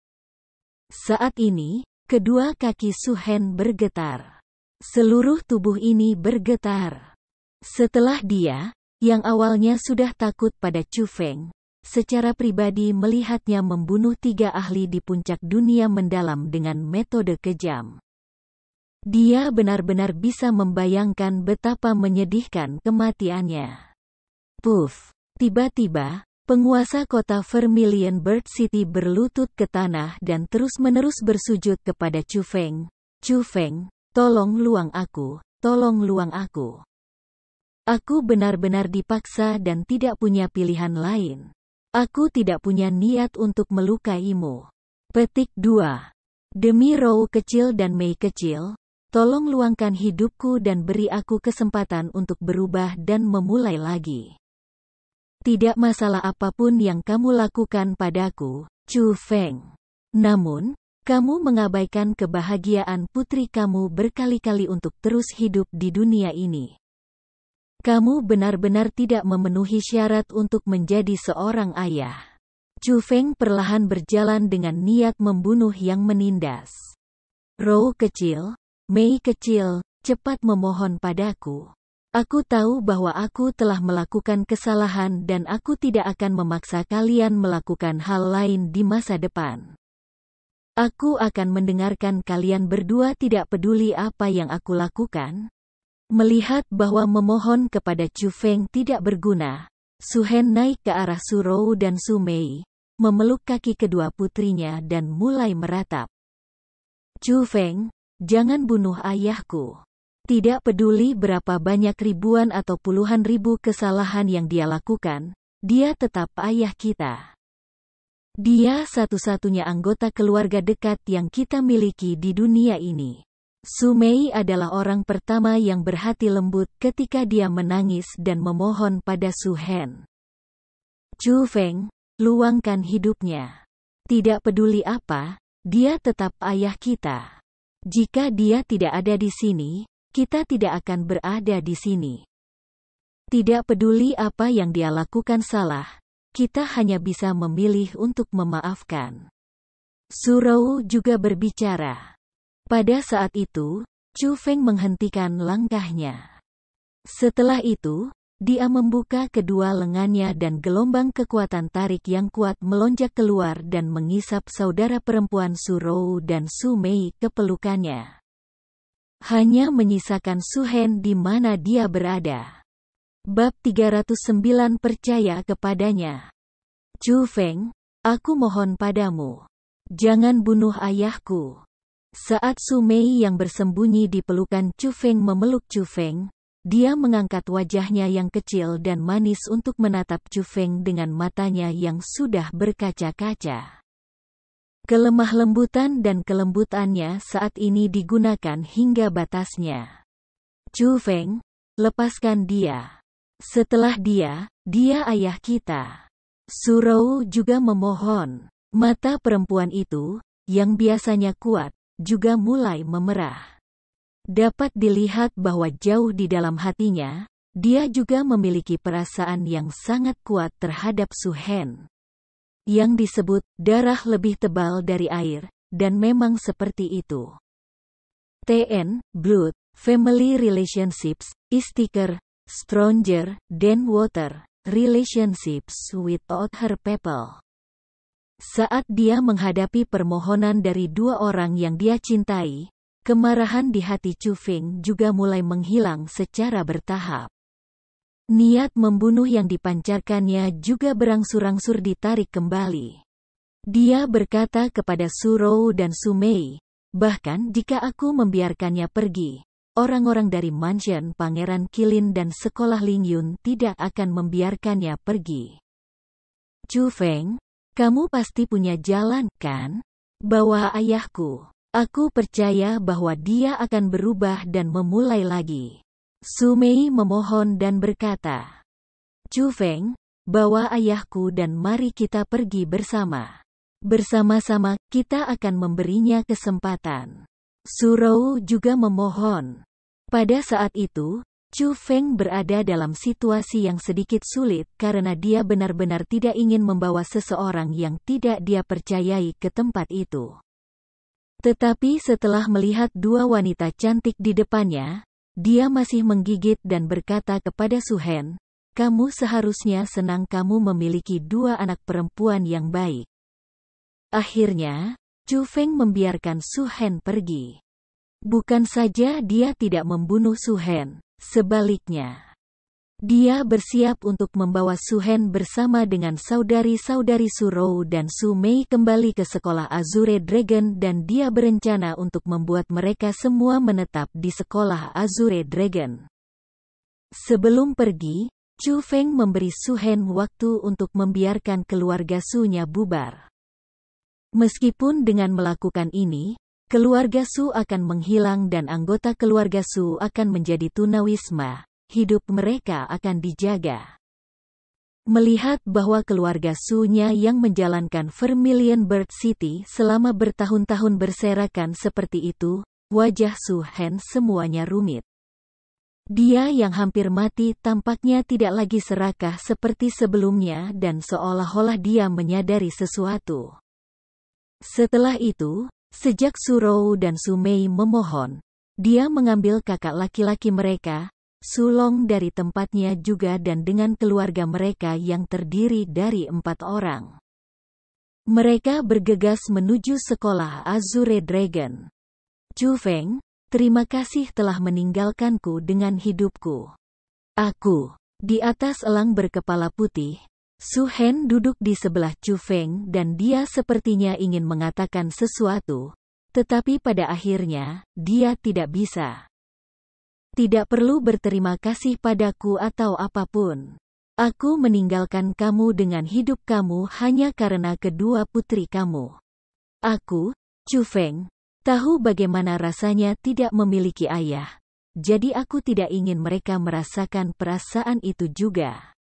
Saat ini, kedua kaki Suhen bergetar. Seluruh tubuh ini bergetar. Setelah dia, yang awalnya sudah takut pada Chu Feng, secara pribadi melihatnya membunuh tiga ahli di puncak dunia mendalam dengan metode kejam. Dia benar-benar bisa membayangkan betapa menyedihkan kematiannya. Puff. Tiba-tiba, penguasa kota Vermilion Bird City berlutut ke tanah dan terus-menerus bersujud kepada Chu Feng. Chu Feng, tolong luang aku, tolong luang aku. Aku benar-benar dipaksa dan tidak punya pilihan lain. Aku tidak punya niat untuk melukaimu. Petik 2. Demi Rou kecil dan Mei kecil, Tolong luangkan hidupku dan beri aku kesempatan untuk berubah dan memulai lagi. Tidak masalah apapun yang kamu lakukan padaku, Chu Feng. Namun, kamu mengabaikan kebahagiaan putri kamu berkali-kali untuk terus hidup di dunia ini. Kamu benar-benar tidak memenuhi syarat untuk menjadi seorang ayah. Chu Feng perlahan berjalan dengan niat membunuh yang menindas. Row kecil, Mei kecil, cepat memohon padaku. Aku tahu bahwa aku telah melakukan kesalahan dan aku tidak akan memaksa kalian melakukan hal lain di masa depan. Aku akan mendengarkan kalian berdua tidak peduli apa yang aku lakukan. Melihat bahwa memohon kepada Chu Feng tidak berguna, Su Hen naik ke arah Su Rou dan Su Mei, memeluk kaki kedua putrinya dan mulai meratap. Chu Feng, Jangan bunuh ayahku. Tidak peduli berapa banyak ribuan atau puluhan ribu kesalahan yang dia lakukan, dia tetap ayah kita. Dia satu-satunya anggota keluarga dekat yang kita miliki di dunia ini. Sumei adalah orang pertama yang berhati lembut ketika dia menangis dan memohon pada Suhen. Chu Feng, luangkan hidupnya. Tidak peduli apa, dia tetap ayah kita. Jika dia tidak ada di sini, kita tidak akan berada di sini. Tidak peduli apa yang dia lakukan salah, kita hanya bisa memilih untuk memaafkan. Surau juga berbicara. Pada saat itu, Chu Feng menghentikan langkahnya. Setelah itu, dia membuka kedua lengannya dan gelombang kekuatan tarik yang kuat melonjak keluar dan mengisap saudara perempuan Surou dan Sumei ke pelukannya. Hanya menyisakan Suhen di mana dia berada. Bab 309 percaya kepadanya. Chu Feng, aku mohon padamu. Jangan bunuh ayahku. Saat Sumei yang bersembunyi di pelukan Chu Feng memeluk Chu Feng, dia mengangkat wajahnya yang kecil dan manis untuk menatap Chu Feng dengan matanya yang sudah berkaca-kaca. Kelemah lembutan dan kelembutannya saat ini digunakan hingga batasnya. Chu Feng, lepaskan dia. Setelah dia, dia ayah kita. Surou juga memohon. Mata perempuan itu, yang biasanya kuat, juga mulai memerah. Dapat dilihat bahwa jauh di dalam hatinya, dia juga memiliki perasaan yang sangat kuat terhadap Suhen. Yang disebut darah lebih tebal dari air, dan memang seperti itu. TN, Blood, Family Relationships, Sticker, Stronger, Than Water, Relationships Without Her People. Saat dia menghadapi permohonan dari dua orang yang dia cintai, Kemarahan di hati Chu Feng juga mulai menghilang secara bertahap. Niat membunuh yang dipancarkannya juga berangsur-angsur ditarik kembali. Dia berkata kepada Su Rou dan Su Mei, bahkan jika aku membiarkannya pergi, orang-orang dari mansion Pangeran Kilin dan sekolah Ling Yun tidak akan membiarkannya pergi. Chu Feng, kamu pasti punya jalan, kan? Bawa ayahku. Aku percaya bahwa dia akan berubah dan memulai lagi. Sumei memohon dan berkata, Chu Feng, bawa ayahku dan mari kita pergi bersama. Bersama-sama, kita akan memberinya kesempatan. Surou juga memohon. Pada saat itu, Chu Feng berada dalam situasi yang sedikit sulit karena dia benar-benar tidak ingin membawa seseorang yang tidak dia percayai ke tempat itu. Tetapi setelah melihat dua wanita cantik di depannya, dia masih menggigit dan berkata kepada Suhen, kamu seharusnya senang kamu memiliki dua anak perempuan yang baik. Akhirnya, Chu Feng membiarkan Suhen pergi. Bukan saja dia tidak membunuh Suhen, sebaliknya. Dia bersiap untuk membawa Suhen bersama dengan saudari-saudari Surou dan Su Mei kembali ke sekolah Azure Dragon dan dia berencana untuk membuat mereka semua menetap di sekolah Azure Dragon. Sebelum pergi, Chu Feng memberi Suhen waktu untuk membiarkan keluarga Su-nya bubar. Meskipun dengan melakukan ini, keluarga Su akan menghilang dan anggota keluarga Su akan menjadi tunawisma hidup mereka akan dijaga. Melihat bahwa keluarga Sunya yang menjalankan Vermilion Bird City selama bertahun-tahun berserakan seperti itu, wajah Su Hen semuanya rumit. Dia yang hampir mati tampaknya tidak lagi serakah seperti sebelumnya dan seolah-olah dia menyadari sesuatu. Setelah itu, sejak Su Rou dan Su Mei memohon, dia mengambil kakak laki-laki mereka, sulong dari tempatnya juga dan dengan keluarga mereka yang terdiri dari empat orang. Mereka bergegas menuju sekolah Azure Dragon. Chu Feng, terima kasih telah meninggalkanku dengan hidupku. Aku, di atas elang berkepala putih, Su Hen duduk di sebelah Chu Feng dan dia sepertinya ingin mengatakan sesuatu, tetapi pada akhirnya, dia tidak bisa. Tidak perlu berterima kasih padaku atau apapun. Aku meninggalkan kamu dengan hidup kamu hanya karena kedua putri kamu. Aku, Chu Feng, tahu bagaimana rasanya tidak memiliki ayah. Jadi aku tidak ingin mereka merasakan perasaan itu juga.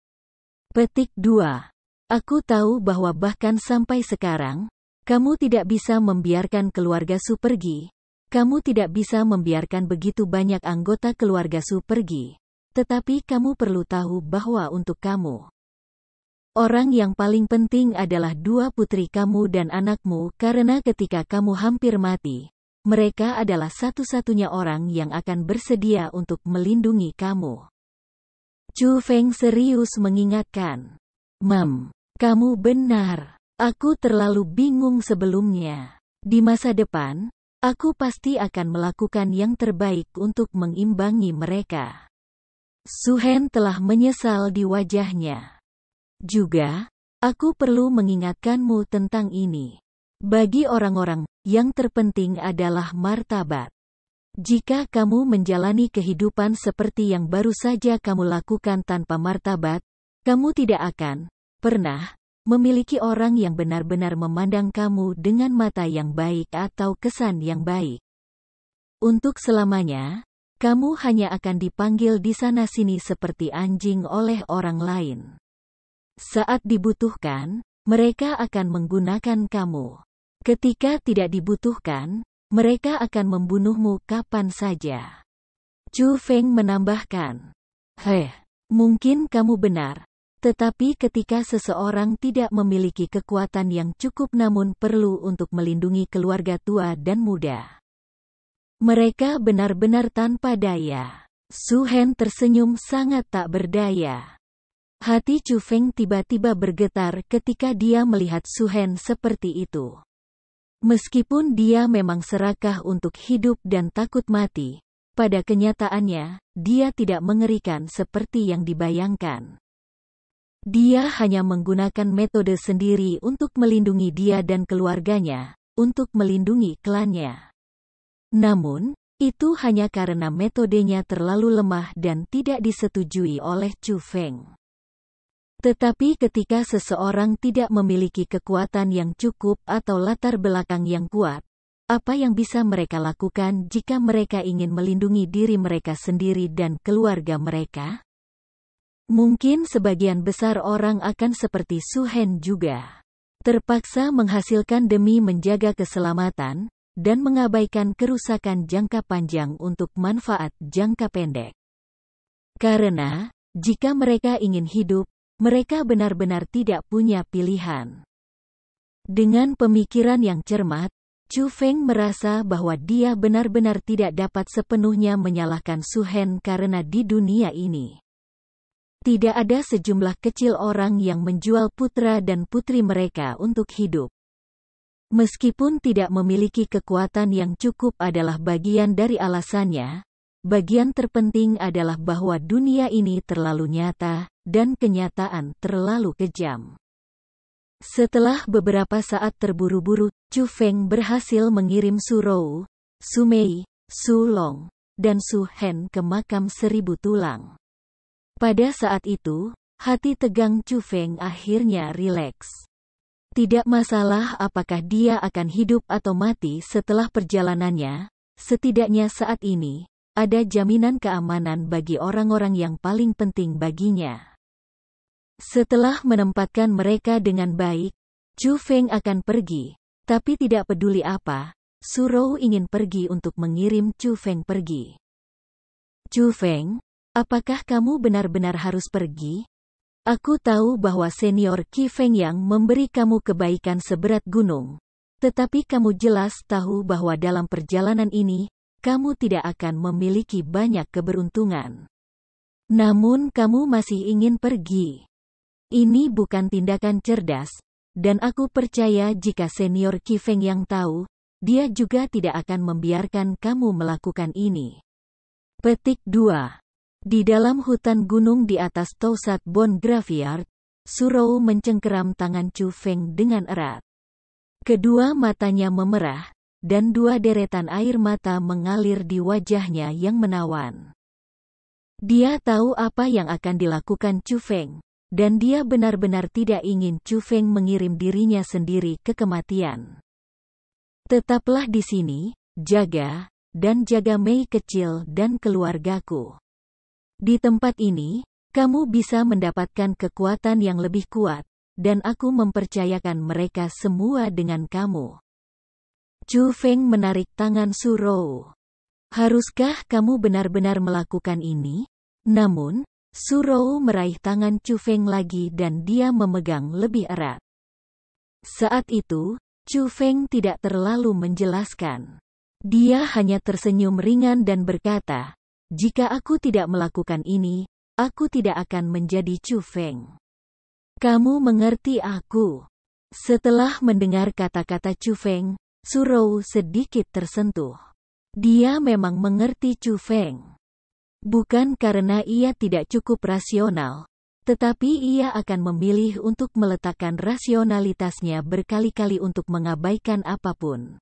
Petik 2. Aku tahu bahwa bahkan sampai sekarang, kamu tidak bisa membiarkan keluarga Su pergi, kamu tidak bisa membiarkan begitu banyak anggota keluarga Su pergi. Tetapi kamu perlu tahu bahwa untuk kamu, orang yang paling penting adalah dua putri kamu dan anakmu karena ketika kamu hampir mati, mereka adalah satu-satunya orang yang akan bersedia untuk melindungi kamu. Chu Feng serius mengingatkan, "Mam, kamu benar. Aku terlalu bingung sebelumnya. Di masa depan, Aku pasti akan melakukan yang terbaik untuk mengimbangi mereka. Suhen telah menyesal di wajahnya. Juga, aku perlu mengingatkanmu tentang ini. Bagi orang-orang, yang terpenting adalah martabat. Jika kamu menjalani kehidupan seperti yang baru saja kamu lakukan tanpa martabat, kamu tidak akan pernah memiliki orang yang benar-benar memandang kamu dengan mata yang baik atau kesan yang baik. Untuk selamanya, kamu hanya akan dipanggil di sana-sini seperti anjing oleh orang lain. Saat dibutuhkan, mereka akan menggunakan kamu. Ketika tidak dibutuhkan, mereka akan membunuhmu kapan saja. Chu Feng menambahkan, Heh, mungkin kamu benar, tetapi ketika seseorang tidak memiliki kekuatan yang cukup namun perlu untuk melindungi keluarga tua dan muda. Mereka benar-benar tanpa daya. Suhen tersenyum sangat tak berdaya. Hati Chu Feng tiba-tiba bergetar ketika dia melihat Suhen seperti itu. Meskipun dia memang serakah untuk hidup dan takut mati, pada kenyataannya, dia tidak mengerikan seperti yang dibayangkan. Dia hanya menggunakan metode sendiri untuk melindungi dia dan keluarganya, untuk melindungi klannya. Namun, itu hanya karena metodenya terlalu lemah dan tidak disetujui oleh Chu Feng. Tetapi ketika seseorang tidak memiliki kekuatan yang cukup atau latar belakang yang kuat, apa yang bisa mereka lakukan jika mereka ingin melindungi diri mereka sendiri dan keluarga mereka? Mungkin sebagian besar orang akan seperti Suhen juga. Terpaksa menghasilkan demi menjaga keselamatan, dan mengabaikan kerusakan jangka panjang untuk manfaat jangka pendek. Karena, jika mereka ingin hidup, mereka benar-benar tidak punya pilihan. Dengan pemikiran yang cermat, Chu Feng merasa bahwa dia benar-benar tidak dapat sepenuhnya menyalahkan Suhen karena di dunia ini tidak ada sejumlah kecil orang yang menjual putra dan putri mereka untuk hidup. Meskipun tidak memiliki kekuatan yang cukup adalah bagian dari alasannya, bagian terpenting adalah bahwa dunia ini terlalu nyata, dan kenyataan terlalu kejam. Setelah beberapa saat terburu-buru, Chu Feng berhasil mengirim Su Rou, Su Mei, Su Long, dan Su Hen ke makam seribu tulang. Pada saat itu, hati tegang Chu Feng akhirnya rileks. Tidak masalah apakah dia akan hidup atau mati setelah perjalanannya, setidaknya saat ini, ada jaminan keamanan bagi orang-orang yang paling penting baginya. Setelah menempatkan mereka dengan baik, Chu Feng akan pergi, tapi tidak peduli apa, Su Rou ingin pergi untuk mengirim Chu Feng pergi. Chu Feng, Apakah kamu benar-benar harus pergi? Aku tahu bahwa senior Qi Feng Yang memberi kamu kebaikan seberat gunung. Tetapi kamu jelas tahu bahwa dalam perjalanan ini, kamu tidak akan memiliki banyak keberuntungan. Namun kamu masih ingin pergi. Ini bukan tindakan cerdas, dan aku percaya jika senior Qi Feng Yang tahu, dia juga tidak akan membiarkan kamu melakukan ini. Petik 2 di dalam hutan gunung di atas Tausat Bon Graviard, Surou mencengkeram tangan Chu Feng dengan erat. Kedua matanya memerah, dan dua deretan air mata mengalir di wajahnya yang menawan. Dia tahu apa yang akan dilakukan Chu Feng, dan dia benar-benar tidak ingin Chu Feng mengirim dirinya sendiri ke kematian. Tetaplah di sini, jaga, dan jaga Mei kecil dan keluargaku. Di tempat ini, kamu bisa mendapatkan kekuatan yang lebih kuat, dan aku mempercayakan mereka semua dengan kamu. Chu Feng menarik tangan Su Rou. Haruskah kamu benar-benar melakukan ini? Namun, Su Rou meraih tangan Chu Feng lagi dan dia memegang lebih erat. Saat itu, Chu Feng tidak terlalu menjelaskan. Dia hanya tersenyum ringan dan berkata, jika aku tidak melakukan ini, aku tidak akan menjadi Chu Feng. Kamu mengerti aku. Setelah mendengar kata-kata Chu Feng, Surou sedikit tersentuh. Dia memang mengerti Chu Feng. Bukan karena ia tidak cukup rasional, tetapi ia akan memilih untuk meletakkan rasionalitasnya berkali-kali untuk mengabaikan apapun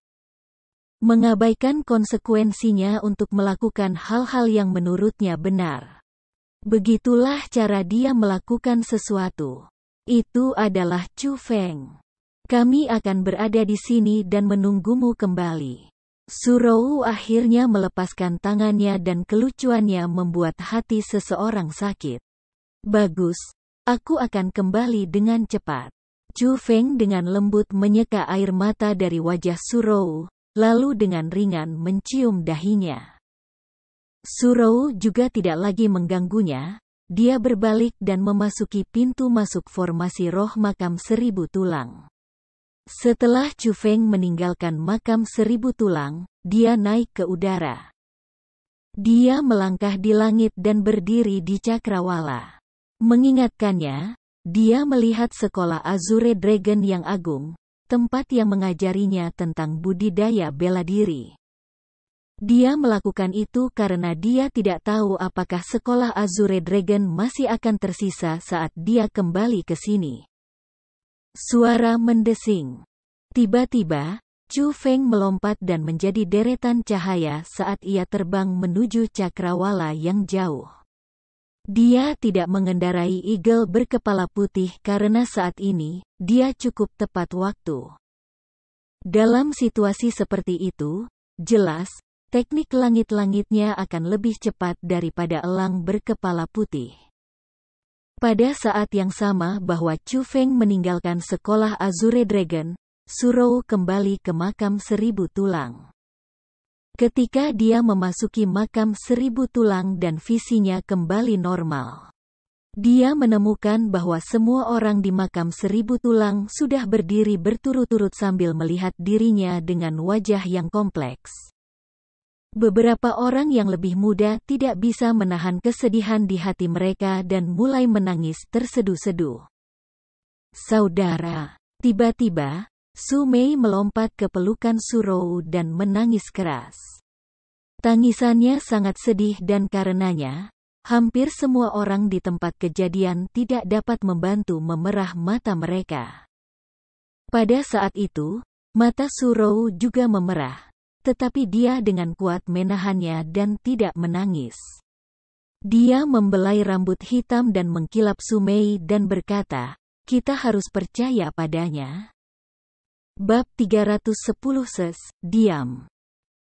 mengabaikan konsekuensinya untuk melakukan hal-hal yang menurutnya benar. Begitulah cara dia melakukan sesuatu. Itu adalah Chu Feng. Kami akan berada di sini dan menunggumu kembali. Surou akhirnya melepaskan tangannya dan kelucuannya membuat hati seseorang sakit. Bagus, aku akan kembali dengan cepat. Chu Feng dengan lembut menyeka air mata dari wajah Surou, lalu dengan ringan mencium dahinya. Surou juga tidak lagi mengganggunya, dia berbalik dan memasuki pintu masuk formasi roh makam seribu tulang. Setelah Chu Feng meninggalkan makam seribu tulang, dia naik ke udara. Dia melangkah di langit dan berdiri di cakrawala. Mengingatkannya, dia melihat sekolah Azure Dragon yang agung, tempat yang mengajarinya tentang budidaya bela diri. Dia melakukan itu karena dia tidak tahu apakah sekolah Azure Dragon masih akan tersisa saat dia kembali ke sini. Suara mendesing. Tiba-tiba, Chu Feng melompat dan menjadi deretan cahaya saat ia terbang menuju cakrawala yang jauh. Dia tidak mengendarai Eagle berkepala putih karena saat ini, dia cukup tepat waktu. Dalam situasi seperti itu, jelas, teknik langit-langitnya akan lebih cepat daripada elang berkepala putih. Pada saat yang sama bahwa Chu Feng meninggalkan sekolah Azure Dragon, Surou kembali ke makam seribu tulang ketika dia memasuki makam seribu tulang dan visinya kembali normal. Dia menemukan bahwa semua orang di makam seribu tulang sudah berdiri berturut-turut sambil melihat dirinya dengan wajah yang kompleks. Beberapa orang yang lebih muda tidak bisa menahan kesedihan di hati mereka dan mulai menangis terseduh-seduh. Saudara, tiba-tiba, Su Mei melompat ke pelukan Surou dan menangis keras. Tangisannya sangat sedih dan karenanya, hampir semua orang di tempat kejadian tidak dapat membantu memerah mata mereka. Pada saat itu, mata Surou juga memerah, tetapi dia dengan kuat menahannya dan tidak menangis. Dia membelai rambut hitam dan mengkilap Sumei dan berkata, kita harus percaya padanya. Bab 310 Ses, Diam.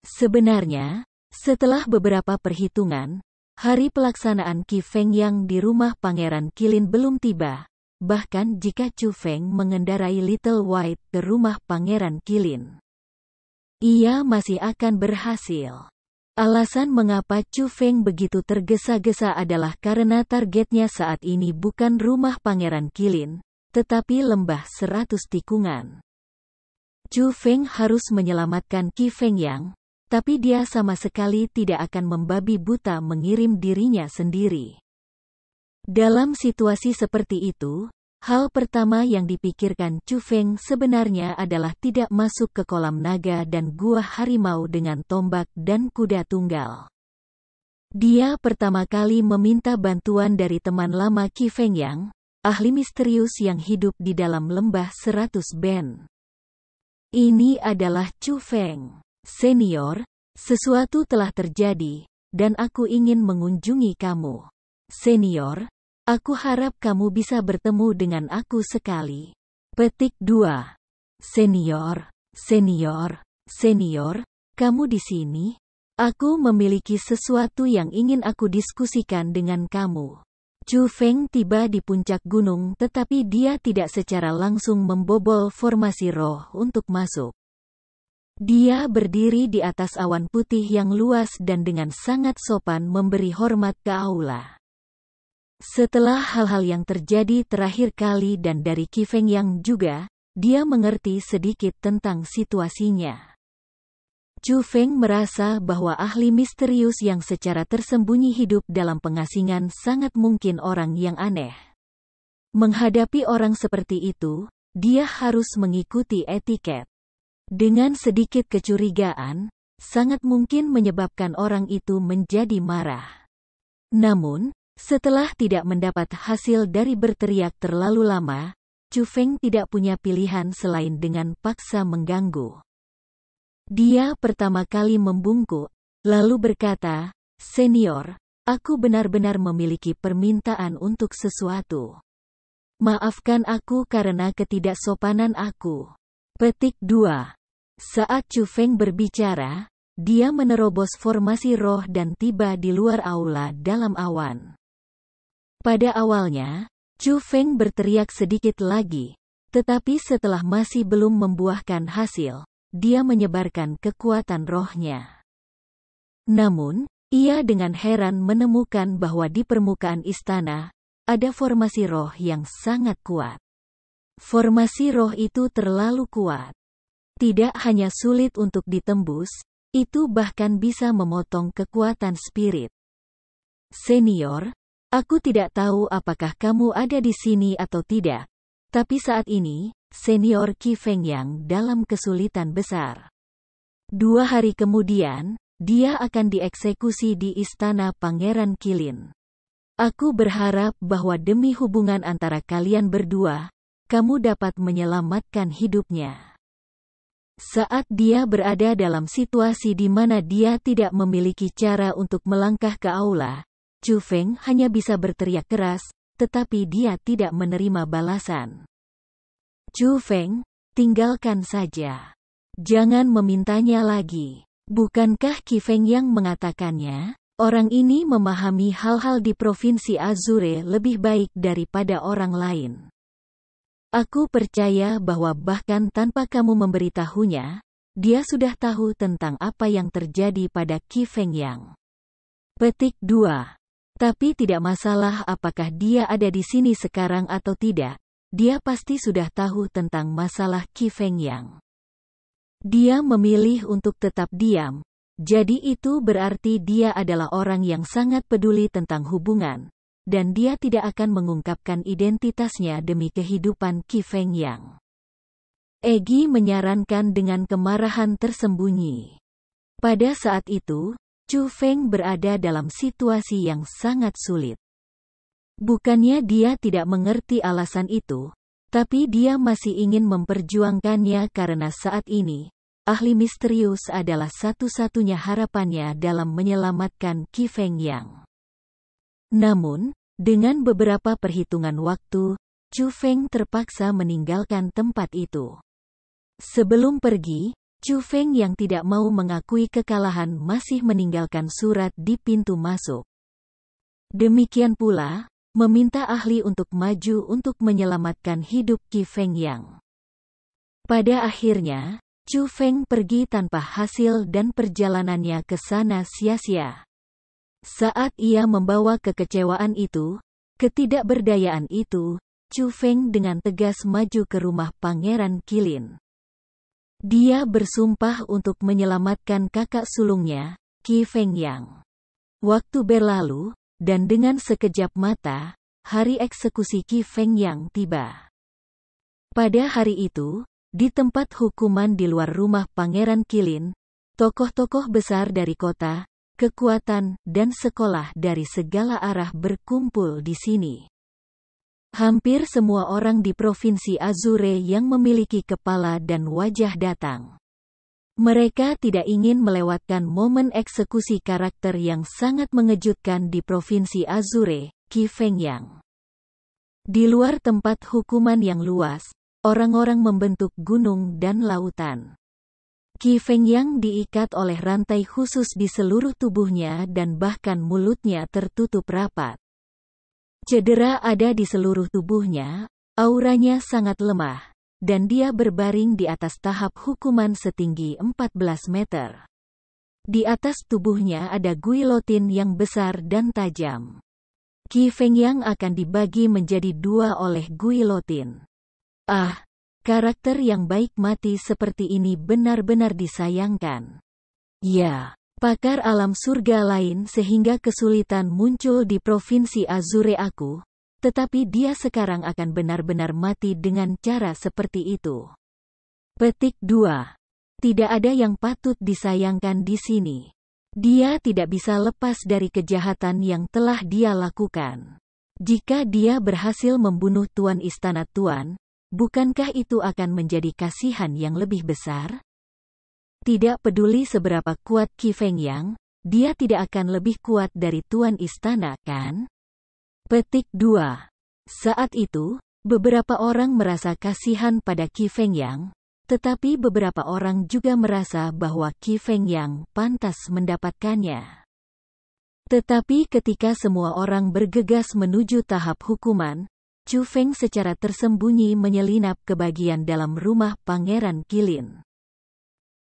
Sebenarnya, setelah beberapa perhitungan, hari pelaksanaan Qi Feng yang di rumah Pangeran Kilin belum tiba. Bahkan jika Chu Feng mengendarai Little White ke rumah Pangeran Kilin, ia masih akan berhasil. Alasan mengapa Chu Feng begitu tergesa-gesa adalah karena targetnya saat ini bukan rumah Pangeran Kilin, tetapi lembah seratus tikungan. Chu Feng harus menyelamatkan Qi Feng Yang, tapi dia sama sekali tidak akan membabi buta mengirim dirinya sendiri. Dalam situasi seperti itu, hal pertama yang dipikirkan Chu Feng sebenarnya adalah tidak masuk ke kolam naga dan gua harimau dengan tombak dan kuda tunggal. Dia pertama kali meminta bantuan dari teman lama Qi Feng Yang, ahli misterius yang hidup di dalam lembah seratus Ben. Ini adalah Chu Feng. Senior, sesuatu telah terjadi, dan aku ingin mengunjungi kamu. Senior, aku harap kamu bisa bertemu dengan aku sekali. Petik 2. Senior, senior, senior, kamu di sini? Aku memiliki sesuatu yang ingin aku diskusikan dengan kamu. Chu Feng tiba di puncak gunung tetapi dia tidak secara langsung membobol formasi roh untuk masuk. Dia berdiri di atas awan putih yang luas dan dengan sangat sopan memberi hormat ke aula. Setelah hal-hal yang terjadi terakhir kali dan dari Kifeng yang juga, dia mengerti sedikit tentang situasinya. Chu Feng merasa bahwa ahli misterius yang secara tersembunyi hidup dalam pengasingan sangat mungkin orang yang aneh. Menghadapi orang seperti itu, dia harus mengikuti etiket. Dengan sedikit kecurigaan, sangat mungkin menyebabkan orang itu menjadi marah. Namun, setelah tidak mendapat hasil dari berteriak terlalu lama, Chu Feng tidak punya pilihan selain dengan paksa mengganggu. Dia pertama kali membungkuk, lalu berkata, Senior, aku benar-benar memiliki permintaan untuk sesuatu. Maafkan aku karena ketidaksopanan aku. Petik 2. Saat Chu Feng berbicara, dia menerobos formasi roh dan tiba di luar aula dalam awan. Pada awalnya, Chu Feng berteriak sedikit lagi, tetapi setelah masih belum membuahkan hasil, dia menyebarkan kekuatan rohnya. Namun, ia dengan heran menemukan bahwa di permukaan istana, ada formasi roh yang sangat kuat. Formasi roh itu terlalu kuat. Tidak hanya sulit untuk ditembus, itu bahkan bisa memotong kekuatan spirit. Senior, aku tidak tahu apakah kamu ada di sini atau tidak, tapi saat ini, senior Qi Yang dalam kesulitan besar. Dua hari kemudian, dia akan dieksekusi di istana Pangeran Kilin. Aku berharap bahwa demi hubungan antara kalian berdua, kamu dapat menyelamatkan hidupnya. Saat dia berada dalam situasi di mana dia tidak memiliki cara untuk melangkah ke aula, Chu Feng hanya bisa berteriak keras, tetapi dia tidak menerima balasan. Chu Feng, tinggalkan saja. Jangan memintanya lagi. Bukankah Feng yang mengatakannya? Orang ini memahami hal-hal di Provinsi Azure lebih baik daripada orang lain. Aku percaya bahwa bahkan tanpa kamu memberitahunya, dia sudah tahu tentang apa yang terjadi pada Qi Feng Yang. Petik 2. Tapi tidak masalah apakah dia ada di sini sekarang atau tidak, dia pasti sudah tahu tentang masalah Qi Feng Yang. Dia memilih untuk tetap diam, jadi itu berarti dia adalah orang yang sangat peduli tentang hubungan, dan dia tidak akan mengungkapkan identitasnya demi kehidupan Qi Feng Yang. Egi menyarankan dengan kemarahan tersembunyi. Pada saat itu, Chu Feng berada dalam situasi yang sangat sulit. Bukannya dia tidak mengerti alasan itu, tapi dia masih ingin memperjuangkannya karena saat ini, ahli misterius adalah satu-satunya harapannya dalam menyelamatkan Qi Feng Yang. Namun, dengan beberapa perhitungan waktu, Chu Feng terpaksa meninggalkan tempat itu. Sebelum pergi, Chu Feng yang tidak mau mengakui kekalahan masih meninggalkan surat di pintu masuk. Demikian pula, meminta ahli untuk maju untuk menyelamatkan hidup Qi Feng Yang. Pada akhirnya, Chu Feng pergi tanpa hasil dan perjalanannya ke sana sia-sia. Saat ia membawa kekecewaan itu, ketidakberdayaan itu, Chu Feng dengan tegas maju ke rumah Pangeran Kilin. Dia bersumpah untuk menyelamatkan kakak sulungnya, Qi Feng Yang. Waktu berlalu, dan dengan sekejap mata, hari eksekusi Qi Feng Yang tiba. Pada hari itu, di tempat hukuman di luar rumah Pangeran Kilin, tokoh-tokoh besar dari kota, kekuatan, dan sekolah dari segala arah berkumpul di sini. Hampir semua orang di Provinsi Azure yang memiliki kepala dan wajah datang. Mereka tidak ingin melewatkan momen eksekusi karakter yang sangat mengejutkan di Provinsi Azure, Kifengyang. Di luar tempat hukuman yang luas, orang-orang membentuk gunung dan lautan. Kifengyang diikat oleh rantai khusus di seluruh tubuhnya dan bahkan mulutnya tertutup rapat. Cedera ada di seluruh tubuhnya, auranya sangat lemah, dan dia berbaring di atas tahap hukuman setinggi 14 meter. Di atas tubuhnya ada guilotin yang besar dan tajam. Qi Fengyang akan dibagi menjadi dua oleh guilotin. Ah, karakter yang baik mati seperti ini benar-benar disayangkan. Ya, pakar alam surga lain sehingga kesulitan muncul di provinsi Azure aku, tetapi dia sekarang akan benar-benar mati dengan cara seperti itu. Petik 2. Tidak ada yang patut disayangkan di sini. Dia tidak bisa lepas dari kejahatan yang telah dia lakukan. Jika dia berhasil membunuh Tuan Istana Tuan, bukankah itu akan menjadi kasihan yang lebih besar? Tidak peduli seberapa kuat Qi Feng Yang, dia tidak akan lebih kuat dari Tuan Istana, kan? Petik 2. Saat itu, beberapa orang merasa kasihan pada Qi Feng Yang, tetapi beberapa orang juga merasa bahwa Qi Feng Yang pantas mendapatkannya. Tetapi ketika semua orang bergegas menuju tahap hukuman, Chu Feng secara tersembunyi menyelinap ke bagian dalam rumah Pangeran Kilin.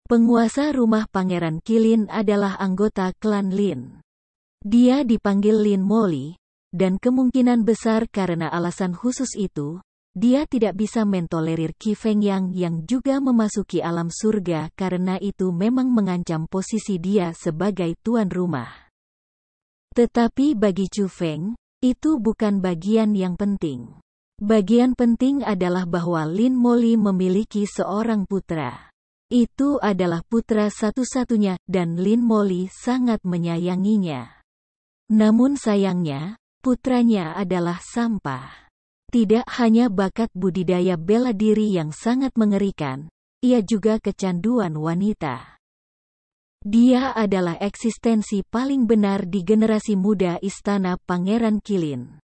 Penguasa rumah Pangeran Kilin adalah anggota klan Lin. Dia dipanggil Lin Moli, dan kemungkinan besar karena alasan khusus itu, dia tidak bisa mentolerir Qi Feng Yang yang juga memasuki alam surga karena itu memang mengancam posisi dia sebagai tuan rumah. Tetapi bagi Chu Feng, itu bukan bagian yang penting. Bagian penting adalah bahwa Lin Moli memiliki seorang putra. Itu adalah putra satu-satunya, dan Lin Moli sangat menyayanginya. Namun sayangnya, putranya adalah sampah. Tidak hanya bakat budidaya bela diri yang sangat mengerikan, ia juga kecanduan wanita. Dia adalah eksistensi paling benar di generasi muda istana Pangeran Kilin.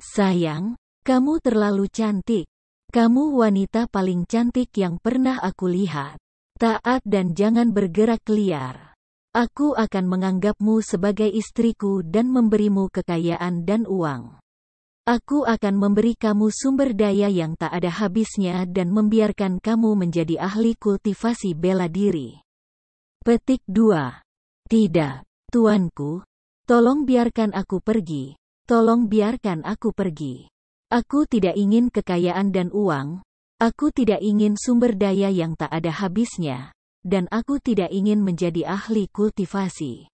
Sayang, kamu terlalu cantik. Kamu wanita paling cantik yang pernah aku lihat. Taat dan jangan bergerak liar. Aku akan menganggapmu sebagai istriku dan memberimu kekayaan dan uang. Aku akan memberi kamu sumber daya yang tak ada habisnya dan membiarkan kamu menjadi ahli kultivasi bela diri. Petik 2. Tidak, tuanku. Tolong biarkan aku pergi. Tolong biarkan aku pergi. Aku tidak ingin kekayaan dan uang. Aku tidak ingin sumber daya yang tak ada habisnya dan aku tidak ingin menjadi ahli kultivasi.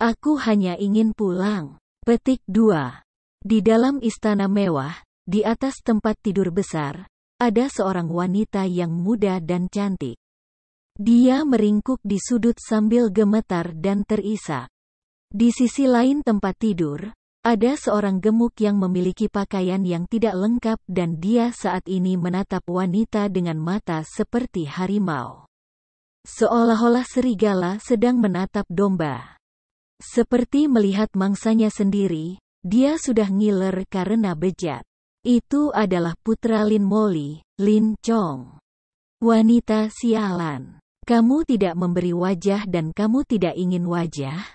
Aku hanya ingin pulang. Petik 2. Di dalam istana mewah, di atas tempat tidur besar, ada seorang wanita yang muda dan cantik. Dia meringkuk di sudut sambil gemetar dan terisak. Di sisi lain tempat tidur, ada seorang gemuk yang memiliki pakaian yang tidak lengkap dan dia saat ini menatap wanita dengan mata seperti harimau. Seolah-olah serigala sedang menatap domba. Seperti melihat mangsanya sendiri, dia sudah ngiler karena bejat. Itu adalah putra Lin Moli, Lin Chong. Wanita sialan. Kamu tidak memberi wajah dan kamu tidak ingin wajah?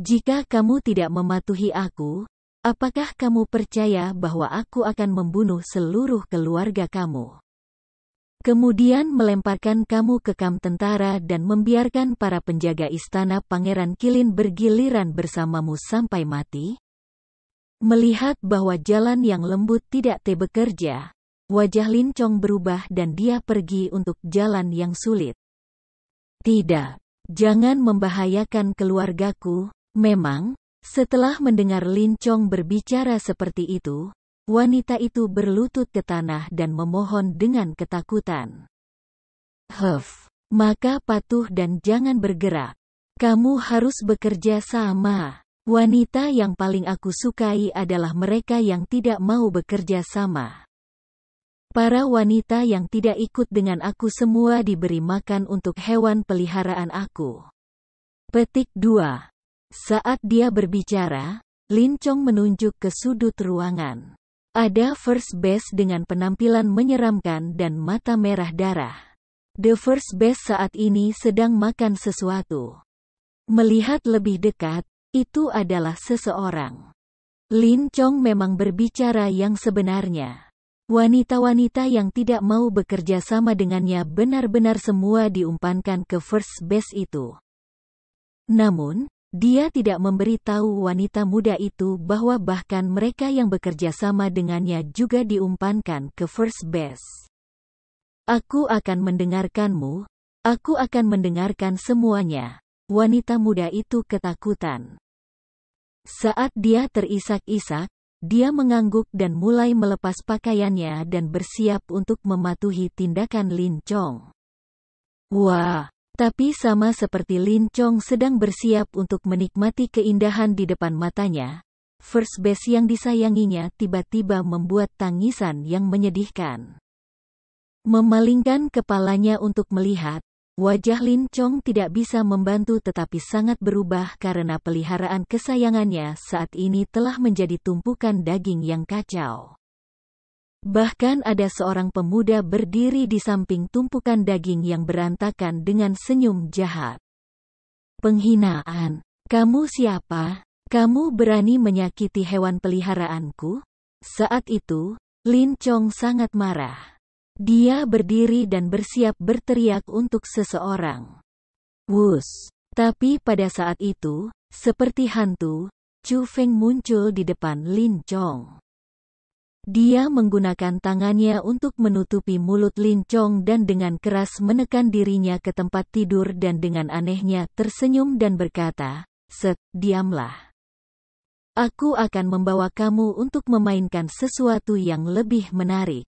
Jika kamu tidak mematuhi aku, Apakah kamu percaya bahwa aku akan membunuh seluruh keluarga kamu? Kemudian melemparkan kamu ke kam tentara dan membiarkan para penjaga istana Pangeran Kilin bergiliran bersamamu sampai mati? Melihat bahwa jalan yang lembut tidak te bekerja, wajah Lin Chong berubah dan dia pergi untuk jalan yang sulit. Tidak, jangan membahayakan keluargaku, memang, setelah mendengar Lin Chong berbicara seperti itu, Wanita itu berlutut ke tanah dan memohon dengan ketakutan. Huff, maka patuh dan jangan bergerak. Kamu harus bekerja sama. Wanita yang paling aku sukai adalah mereka yang tidak mau bekerja sama. Para wanita yang tidak ikut dengan aku semua diberi makan untuk hewan peliharaan aku. Petik 2. Saat dia berbicara, Lin Chong menunjuk ke sudut ruangan. Ada first base dengan penampilan menyeramkan dan mata merah darah. The first base saat ini sedang makan sesuatu. Melihat lebih dekat, itu adalah seseorang. Lin Chong memang berbicara yang sebenarnya. Wanita-wanita yang tidak mau bekerja sama dengannya benar-benar semua diumpankan ke first base itu. Namun, dia tidak memberitahu wanita muda itu bahwa bahkan mereka yang bekerja sama dengannya juga diumpankan ke first base. Aku akan mendengarkanmu, aku akan mendengarkan semuanya. Wanita muda itu ketakutan. Saat dia terisak-isak, dia mengangguk dan mulai melepas pakaiannya dan bersiap untuk mematuhi tindakan Lin Chong. Wah, tapi sama seperti Lin Chong sedang bersiap untuk menikmati keindahan di depan matanya, first base yang disayanginya tiba-tiba membuat tangisan yang menyedihkan. Memalingkan kepalanya untuk melihat, wajah Lin Chong tidak bisa membantu tetapi sangat berubah karena peliharaan kesayangannya saat ini telah menjadi tumpukan daging yang kacau. Bahkan ada seorang pemuda berdiri di samping tumpukan daging yang berantakan dengan senyum jahat. Penghinaan. Kamu siapa? Kamu berani menyakiti hewan peliharaanku? Saat itu, Lin Chong sangat marah. Dia berdiri dan bersiap berteriak untuk seseorang. Wus. Tapi pada saat itu, seperti hantu, Chu Feng muncul di depan Lin Chong. Dia menggunakan tangannya untuk menutupi mulut Lin Chong dan dengan keras menekan dirinya ke tempat tidur dan dengan anehnya tersenyum dan berkata, Set, diamlah. Aku akan membawa kamu untuk memainkan sesuatu yang lebih menarik.